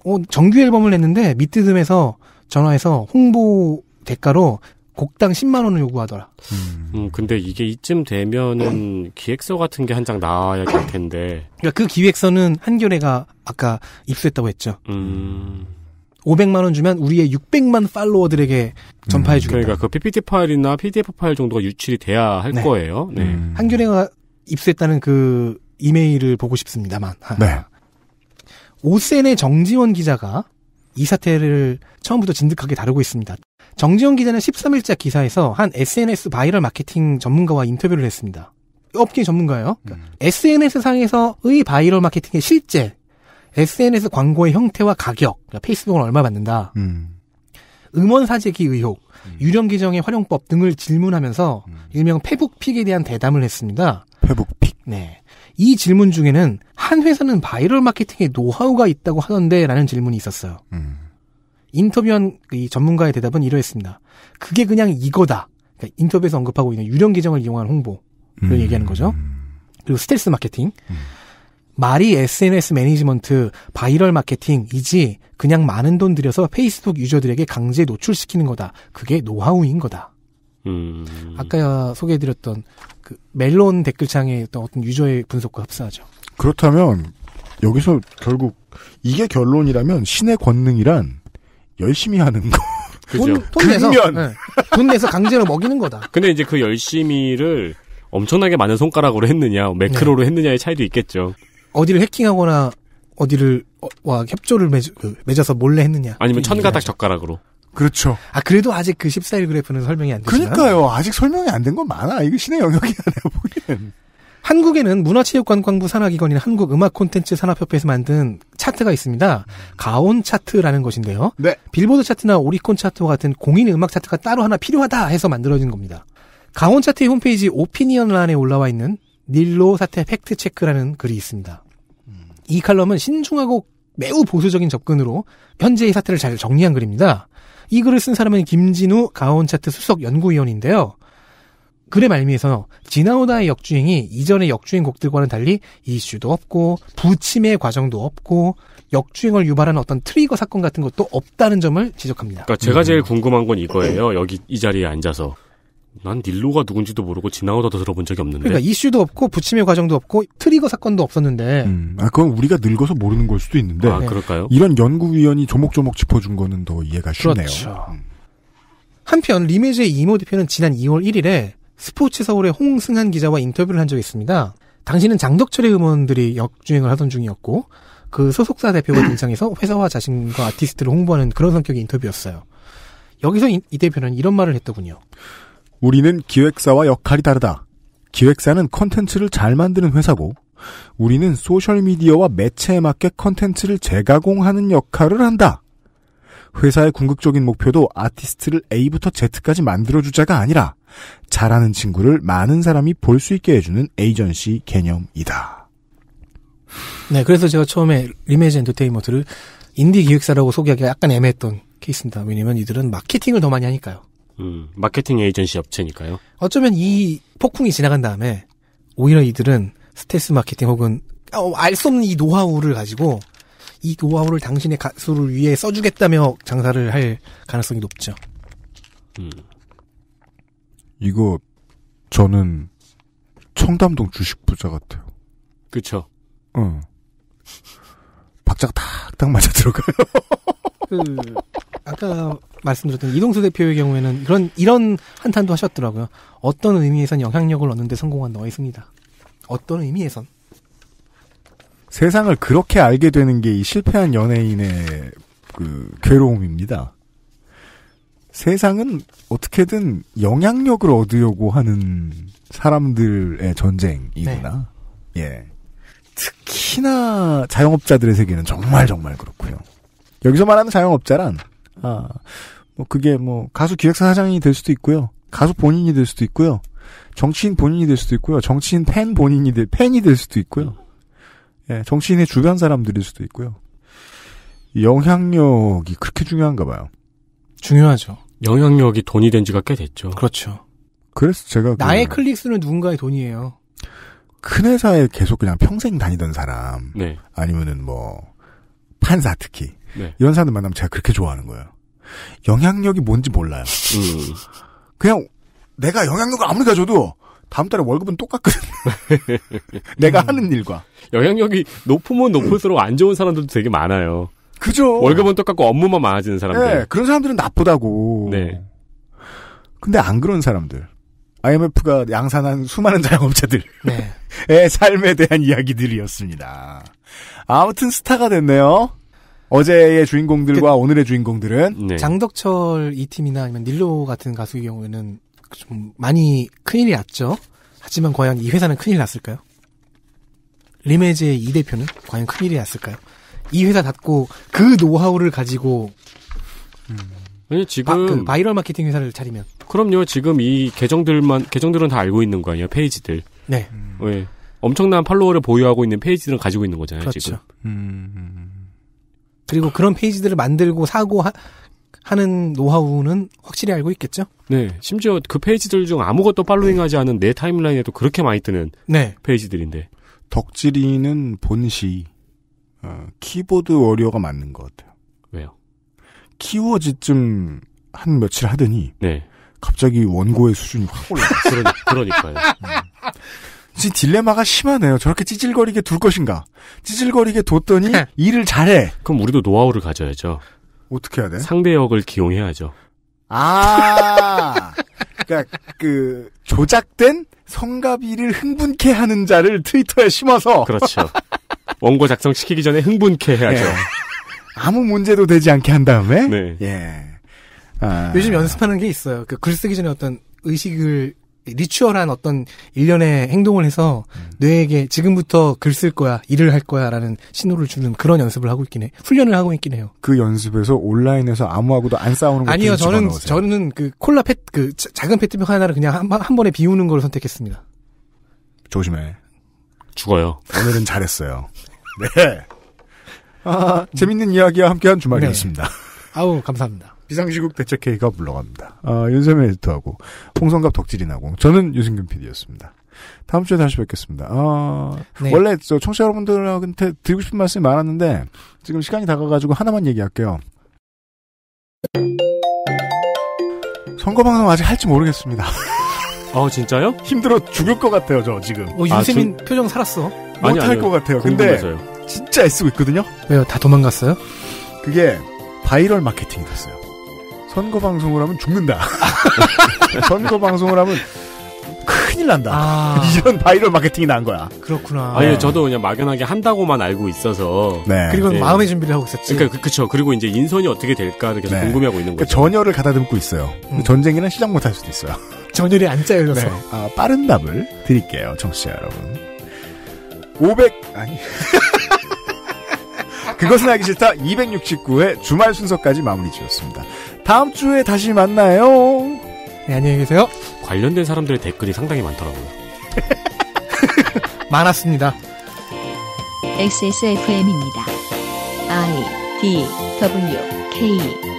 어, 정규 앨범을 냈는데 미트듬에서 전화해서 홍보 대가로 곡당 10만 원을 요구하더라. 음. 음 근데 이게 이쯤 되면은 기획서 같은 게 한 장 나와야 될 텐데. 그러니까 그 기획서는 한결레가 아까 입수했다고 했죠. 음. 500만 원 주면 우리의 600만 팔로워들에게 전파해 음, 주겠다. 음, 그러니까 그 PPT 파일이나 PDF 파일 정도가 유출이 돼야 할 네. 거예요. 네. 음. 한겨레가 입수했다는 그 이메일을 보고 싶습니다만. 아. 네. 오센의 정지원 기자가 이 사태를 처음부터 진득하게 다루고 있습니다. 정지원 기자는 13일자 기사에서 한 SNS 바이럴 마케팅 전문가와 인터뷰를 했습니다. 업계 전문가예요. 그러니까 음. SNS 상에서의 바이럴 마케팅의 실제 SNS 광고의 형태와 가격, 그러니까 페이스북은 얼마 받는다. 음. 음원 사재기 의혹, 음. 유령 계정의 활용법 등을 질문하면서 음. 일명 페북픽에 대한 대담을 했습니다. 페북픽. 네. 이 질문 중에는 한 회사는 바이럴 마케팅의 노하우가 있다고 하던데라는 질문이 있었어요. 음. 인터뷰한 이 전문가의 대답은 이러했습니다. 그게 그냥 이거다. 그러니까 인터뷰에서 언급하고 있는 유령 계정을 이용한 홍보를 음. 얘기하는 거죠. 그리고 스텔스 마케팅. 음. 말이 SNS 매니지먼트, 바이럴 마케팅이지 그냥 많은 돈 들여서 페이스북 유저들에게 강제 노출시키는 거다. 그게 노하우인 거다. 음. 아까 소개해드렸던 그 멜론 댓글창에 어떤 어떤 유저의 분석과 합사하죠 그렇다면 여기서 결국 이게 결론이라면 신의 권능이란 열심히 하는 거. 돈, 돈 내서 네. 돈 내서 강제로 먹이는 거다. 근데 이제 그 열심히를 엄청나게 많은 손가락으로 했느냐, 매크로로 네. 했느냐의 차이도 있겠죠. 어디를 해킹하거나 어디를 어, 와 협조를 맺, 그, 어서 몰래 했느냐. 아니면 천가닥 젓가락으로. 그렇죠. 아 그래도 아직 그 14일 그래프는 설명이 안되요 그러니까요. 아직 설명이 안 된 건 많아. 이거 신의 영역이야 내가 보기엔. 한국에는 문화체육관광부 산하기관인 한국음악콘텐츠 산업협회에서 만든 차트가 있습니다. 가온 차트라는 것인데요. 네. 빌보드 차트나 오리콘 차트와 같은 공인 음악 차트가 따로 하나 필요하다 해서 만들어진 겁니다. 가온 차트의 홈페이지 오피니언 란에 올라와 있는 닐로 사태 팩트 체크라는 글이 있습니다. 이 칼럼은 신중하고 매우 보수적인 접근으로 현재의 사태를 잘 정리한 글입니다. 이 글을 쓴 사람은 김진우 가온차트 수석 연구위원인데요. 글의 말미에서 지나오다의 역주행이 이전의 역주행 곡들과는 달리 이슈도 없고 부침의 과정도 없고 역주행을 유발하는 어떤 트리거 사건 같은 것도 없다는 점을 지적합니다. 그러니까 제가 제일 음. 궁금한 건 이거예요. 여기 이 자리에 앉아서 난 닐로가 누군지도 모르고 지나오다도 들어본 적이 없는데. 그러니까 이슈도 없고 부침의 과정도 없고 트리거 사건도 없었는데. 음, 아 그건 우리가 늙어서 모르는 걸 수도 있는데. 아 그럴까요? 이런 연구위원이 조목조목 짚어준 거는 더 이해가 쉽네요. 그렇죠. 음. 한편 리메즈의 이모 대표는 지난 2월 1일에 스포츠 서울의 홍승한 기자와 인터뷰를 한 적이 있습니다. 당신은 장덕철의 음원들이 역주행을 하던 중이었고 그 소속사 대표가 등장해서 회사와 자신과 아티스트를 홍보하는 그런 성격의 인터뷰였어요. 여기서 이, 이 대표는 이런 말을 했더군요. 우리는 기획사와 역할이 다르다. 기획사는 컨텐츠를 잘 만드는 회사고 우리는 소셜미디어와 매체에 맞게 컨텐츠를 재가공하는 역할을 한다. 회사의 궁극적인 목표도 아티스트를 A부터 Z까지 만들어주자가 아니라 잘하는 친구를 많은 사람이 볼 수 있게 해주는 에이전시 개념이다. 네, 그래서 제가 처음에 리메이지 엔터테인먼트를 인디 기획사라고 소개하기가 약간 애매했던 케이스입니다. 왜냐면 이들은 마케팅을 더 많이 하니까요. 음, 마케팅 에이전시 업체니까요. 어쩌면 이 폭풍이 지나간 다음에 오히려 이들은 스텔스 마케팅 혹은 어, 알 수 없는 이 노하우를 가지고 이 노하우를 당신의 가수를 위해 써주겠다며 장사를 할 가능성이 높죠. 음. 이거 저는 청담동 주식 부자 같아요. 그쵸. 응. 어. 박자가 딱딱 맞아 들어가요. 그 아까 말씀드렸던 이동수 대표의 경우에는 그런 이런 한탄도 하셨더라고요. 어떤 의미에선 영향력을 얻는데 성공한 너의 승리다. 어떤 의미에선 세상을 그렇게 알게 되는 게 이 실패한 연예인의 그 괴로움입니다. 세상은 어떻게든 영향력을 얻으려고 하는 사람들의 전쟁이구나. 네. 예. 특히나 자영업자들의 세계는 정말 정말 그렇고요. 여기서 말하는 자영업자란 아, 뭐 그게 뭐 가수 기획사 사장이 될 수도 있고요. 가수 본인이 될 수도 있고요. 정치인 본인이 될 수도 있고요. 정치인 팬 본인이 될, 팬이 될 수도 있고요. 예, 정치인의 주변 사람들일 수도 있고요. 영향력이 그렇게 중요한가 봐요. 중요하죠. 영향력이 돈이 된 지가 꽤 됐죠. 그렇죠. 그래서 제가 그 나의 그, 클릭수는 누군가의 돈이에요. 큰 회사에 계속 그냥 평생 다니던 사람, 네. 아니면은 뭐 판사 특히 네. 이런 사람들 만나면 제가 그렇게 좋아하는 거예요. 영향력이 뭔지 몰라요. 음. 그냥 내가 영향력을 아무리 가져도 다음 달에 월급은 똑같거든. *laughs* 내가 음. 하는 일과. 영향력이 높으면 높을수록 안 좋은 사람들도 되게 많아요. 그죠. 월급은 똑같고 업무만 많아지는 사람들. 네, 그런 사람들은 나쁘다고. 네. 근데 안 그런 사람들. IMF가 양산한 수많은 자영업자들의 네. *laughs* 삶에 대한 이야기들이었습니다. 아무튼 스타가 됐네요. 어제의 그 주인공들과 그, 오늘의 주인공들은 네. 장덕철 이 팀이나 아니면 닐로 같은 가수의 경우에는 좀 많이 큰일이 났죠. 하지만 과연 이 회사는 큰일 났을까요? 리메즈의 이 대표는 과연 큰일이 났을까요? 이 회사 닫고 그 노하우를 가지고 음. 아니 지금 바, 그 바이럴 마케팅 회사를 차리면 그럼요 지금 이 계정들만 계정들은 다 알고 있는 거 아니에요 페이지들 네, 음. 네. 엄청난 팔로워를 보유하고 있는 페이지들은 가지고 있는 거잖아요 그렇죠. 지금 음. 음, 음. 그리고 그런 페이지들을 만들고 사고 하, 하는 노하우는 확실히 알고 있겠죠? 네. 심지어 그 페이지들 중 아무것도 팔로잉하지 않은 내 타임라인에도 그렇게 많이 뜨는 네. 페이지들인데. 덕질이는 본시, 어, 키보드 워리어가 맞는 것 같아요. 왜요? 키워즈쯤 한 며칠 하더니. 네. 갑자기 원고의 수준이 확올라갔요 그러니, 까요 *laughs* 지짜 딜레마가 심하네요. 저렇게 찌질거리게 둘 것인가? 찌질거리게 뒀더니 네. 일을 잘해. 그럼 우리도 노하우를 가져야죠. 어떻게 해야 돼? 상대 역을 기용해야죠. 아, 그러니까 그 조작된 성가비를 흥분케 하는 자를 트위터에 심어서 그렇죠. 원고 작성 시키기 전에 흥분케 해야죠. 네. 아무 문제도 되지 않게 한 다음에 네. 예. 아... 요즘 연습하는 게 있어요. 그 글 쓰기 전에 어떤 의식을 리추얼한 어떤 일련의 행동을 해서 음. 뇌에게 지금부터 글 쓸 거야, 일을 할 거야라는 신호를 주는 그런 연습을 하고 있긴 해. 훈련을 하고 있긴 해요. 그 연습에서 온라인에서 아무하고도 안 싸우는 거 아니요, 저는 집어넣으세요. 저는 그 콜라 펫그 작은 페트병 하나를 그냥 한, 한 번에 비우는 걸 선택했습니다. 조심해. 죽어요. 오늘은 잘했어요. 네. 아, 재밌는 이야기와 함께한 주말이었습니다. 네. 아우 감사합니다. 비상시국 대책회의가 물러갑니다. 아, 윤세민 에디터하고 홍성갑 덕질이 나고 저는 유승균 PD였습니다. 다음 주에 다시 뵙겠습니다. 아, 네. 원래 저 청취자 여러분들한테 드리고 싶은 말씀이 많았는데 지금 시간이 다가가지고 하나만 얘기할게요. 선거 방송 아직 할지 모르겠습니다. 아 진짜요? *laughs* 힘들어 죽을 것 같아요 저 지금. 어, 유세민 아, 저... 표정 살았어. 못할 것 같아요. 궁금해서요. 근데 진짜 애쓰고 있거든요. 왜요? 다 도망갔어요? 그게 바이럴 마케팅이 됐어요. 선거 방송을 하면 죽는다. *laughs* 선거 방송을 하면 큰일 난다. 아... 이런 바이럴 마케팅이 난 거야. 그렇구나. 아니, 네. 저도 그냥 막연하게 한다고만 알고 있어서. 네. 그리고 이 네. 마음의 준비를 하고 있었지. 그러니까, 그, 쵸 그리고 이제 인선이 어떻게 될까 이렇게 네. 궁금해하고 있는 그러니까 거죠. 그러니까 전열을 가다듬고 있어요. 음. 전쟁이랑 시작 못할 수도 있어요. *laughs* 전열이 안 짜여져서. 네. 아, 빠른 답을 드릴게요, 정치자 여러분. 500, 아니. *laughs* 그것은 하기 싫다 269회 주말 순서까지 마무리 지었습니다. 다음 주에 다시 만나요. 네, 안녕히 계세요. 관련된 사람들의 댓글이 상당히 많더라고요. *laughs* 많았습니다. XSFM입니다. I D W K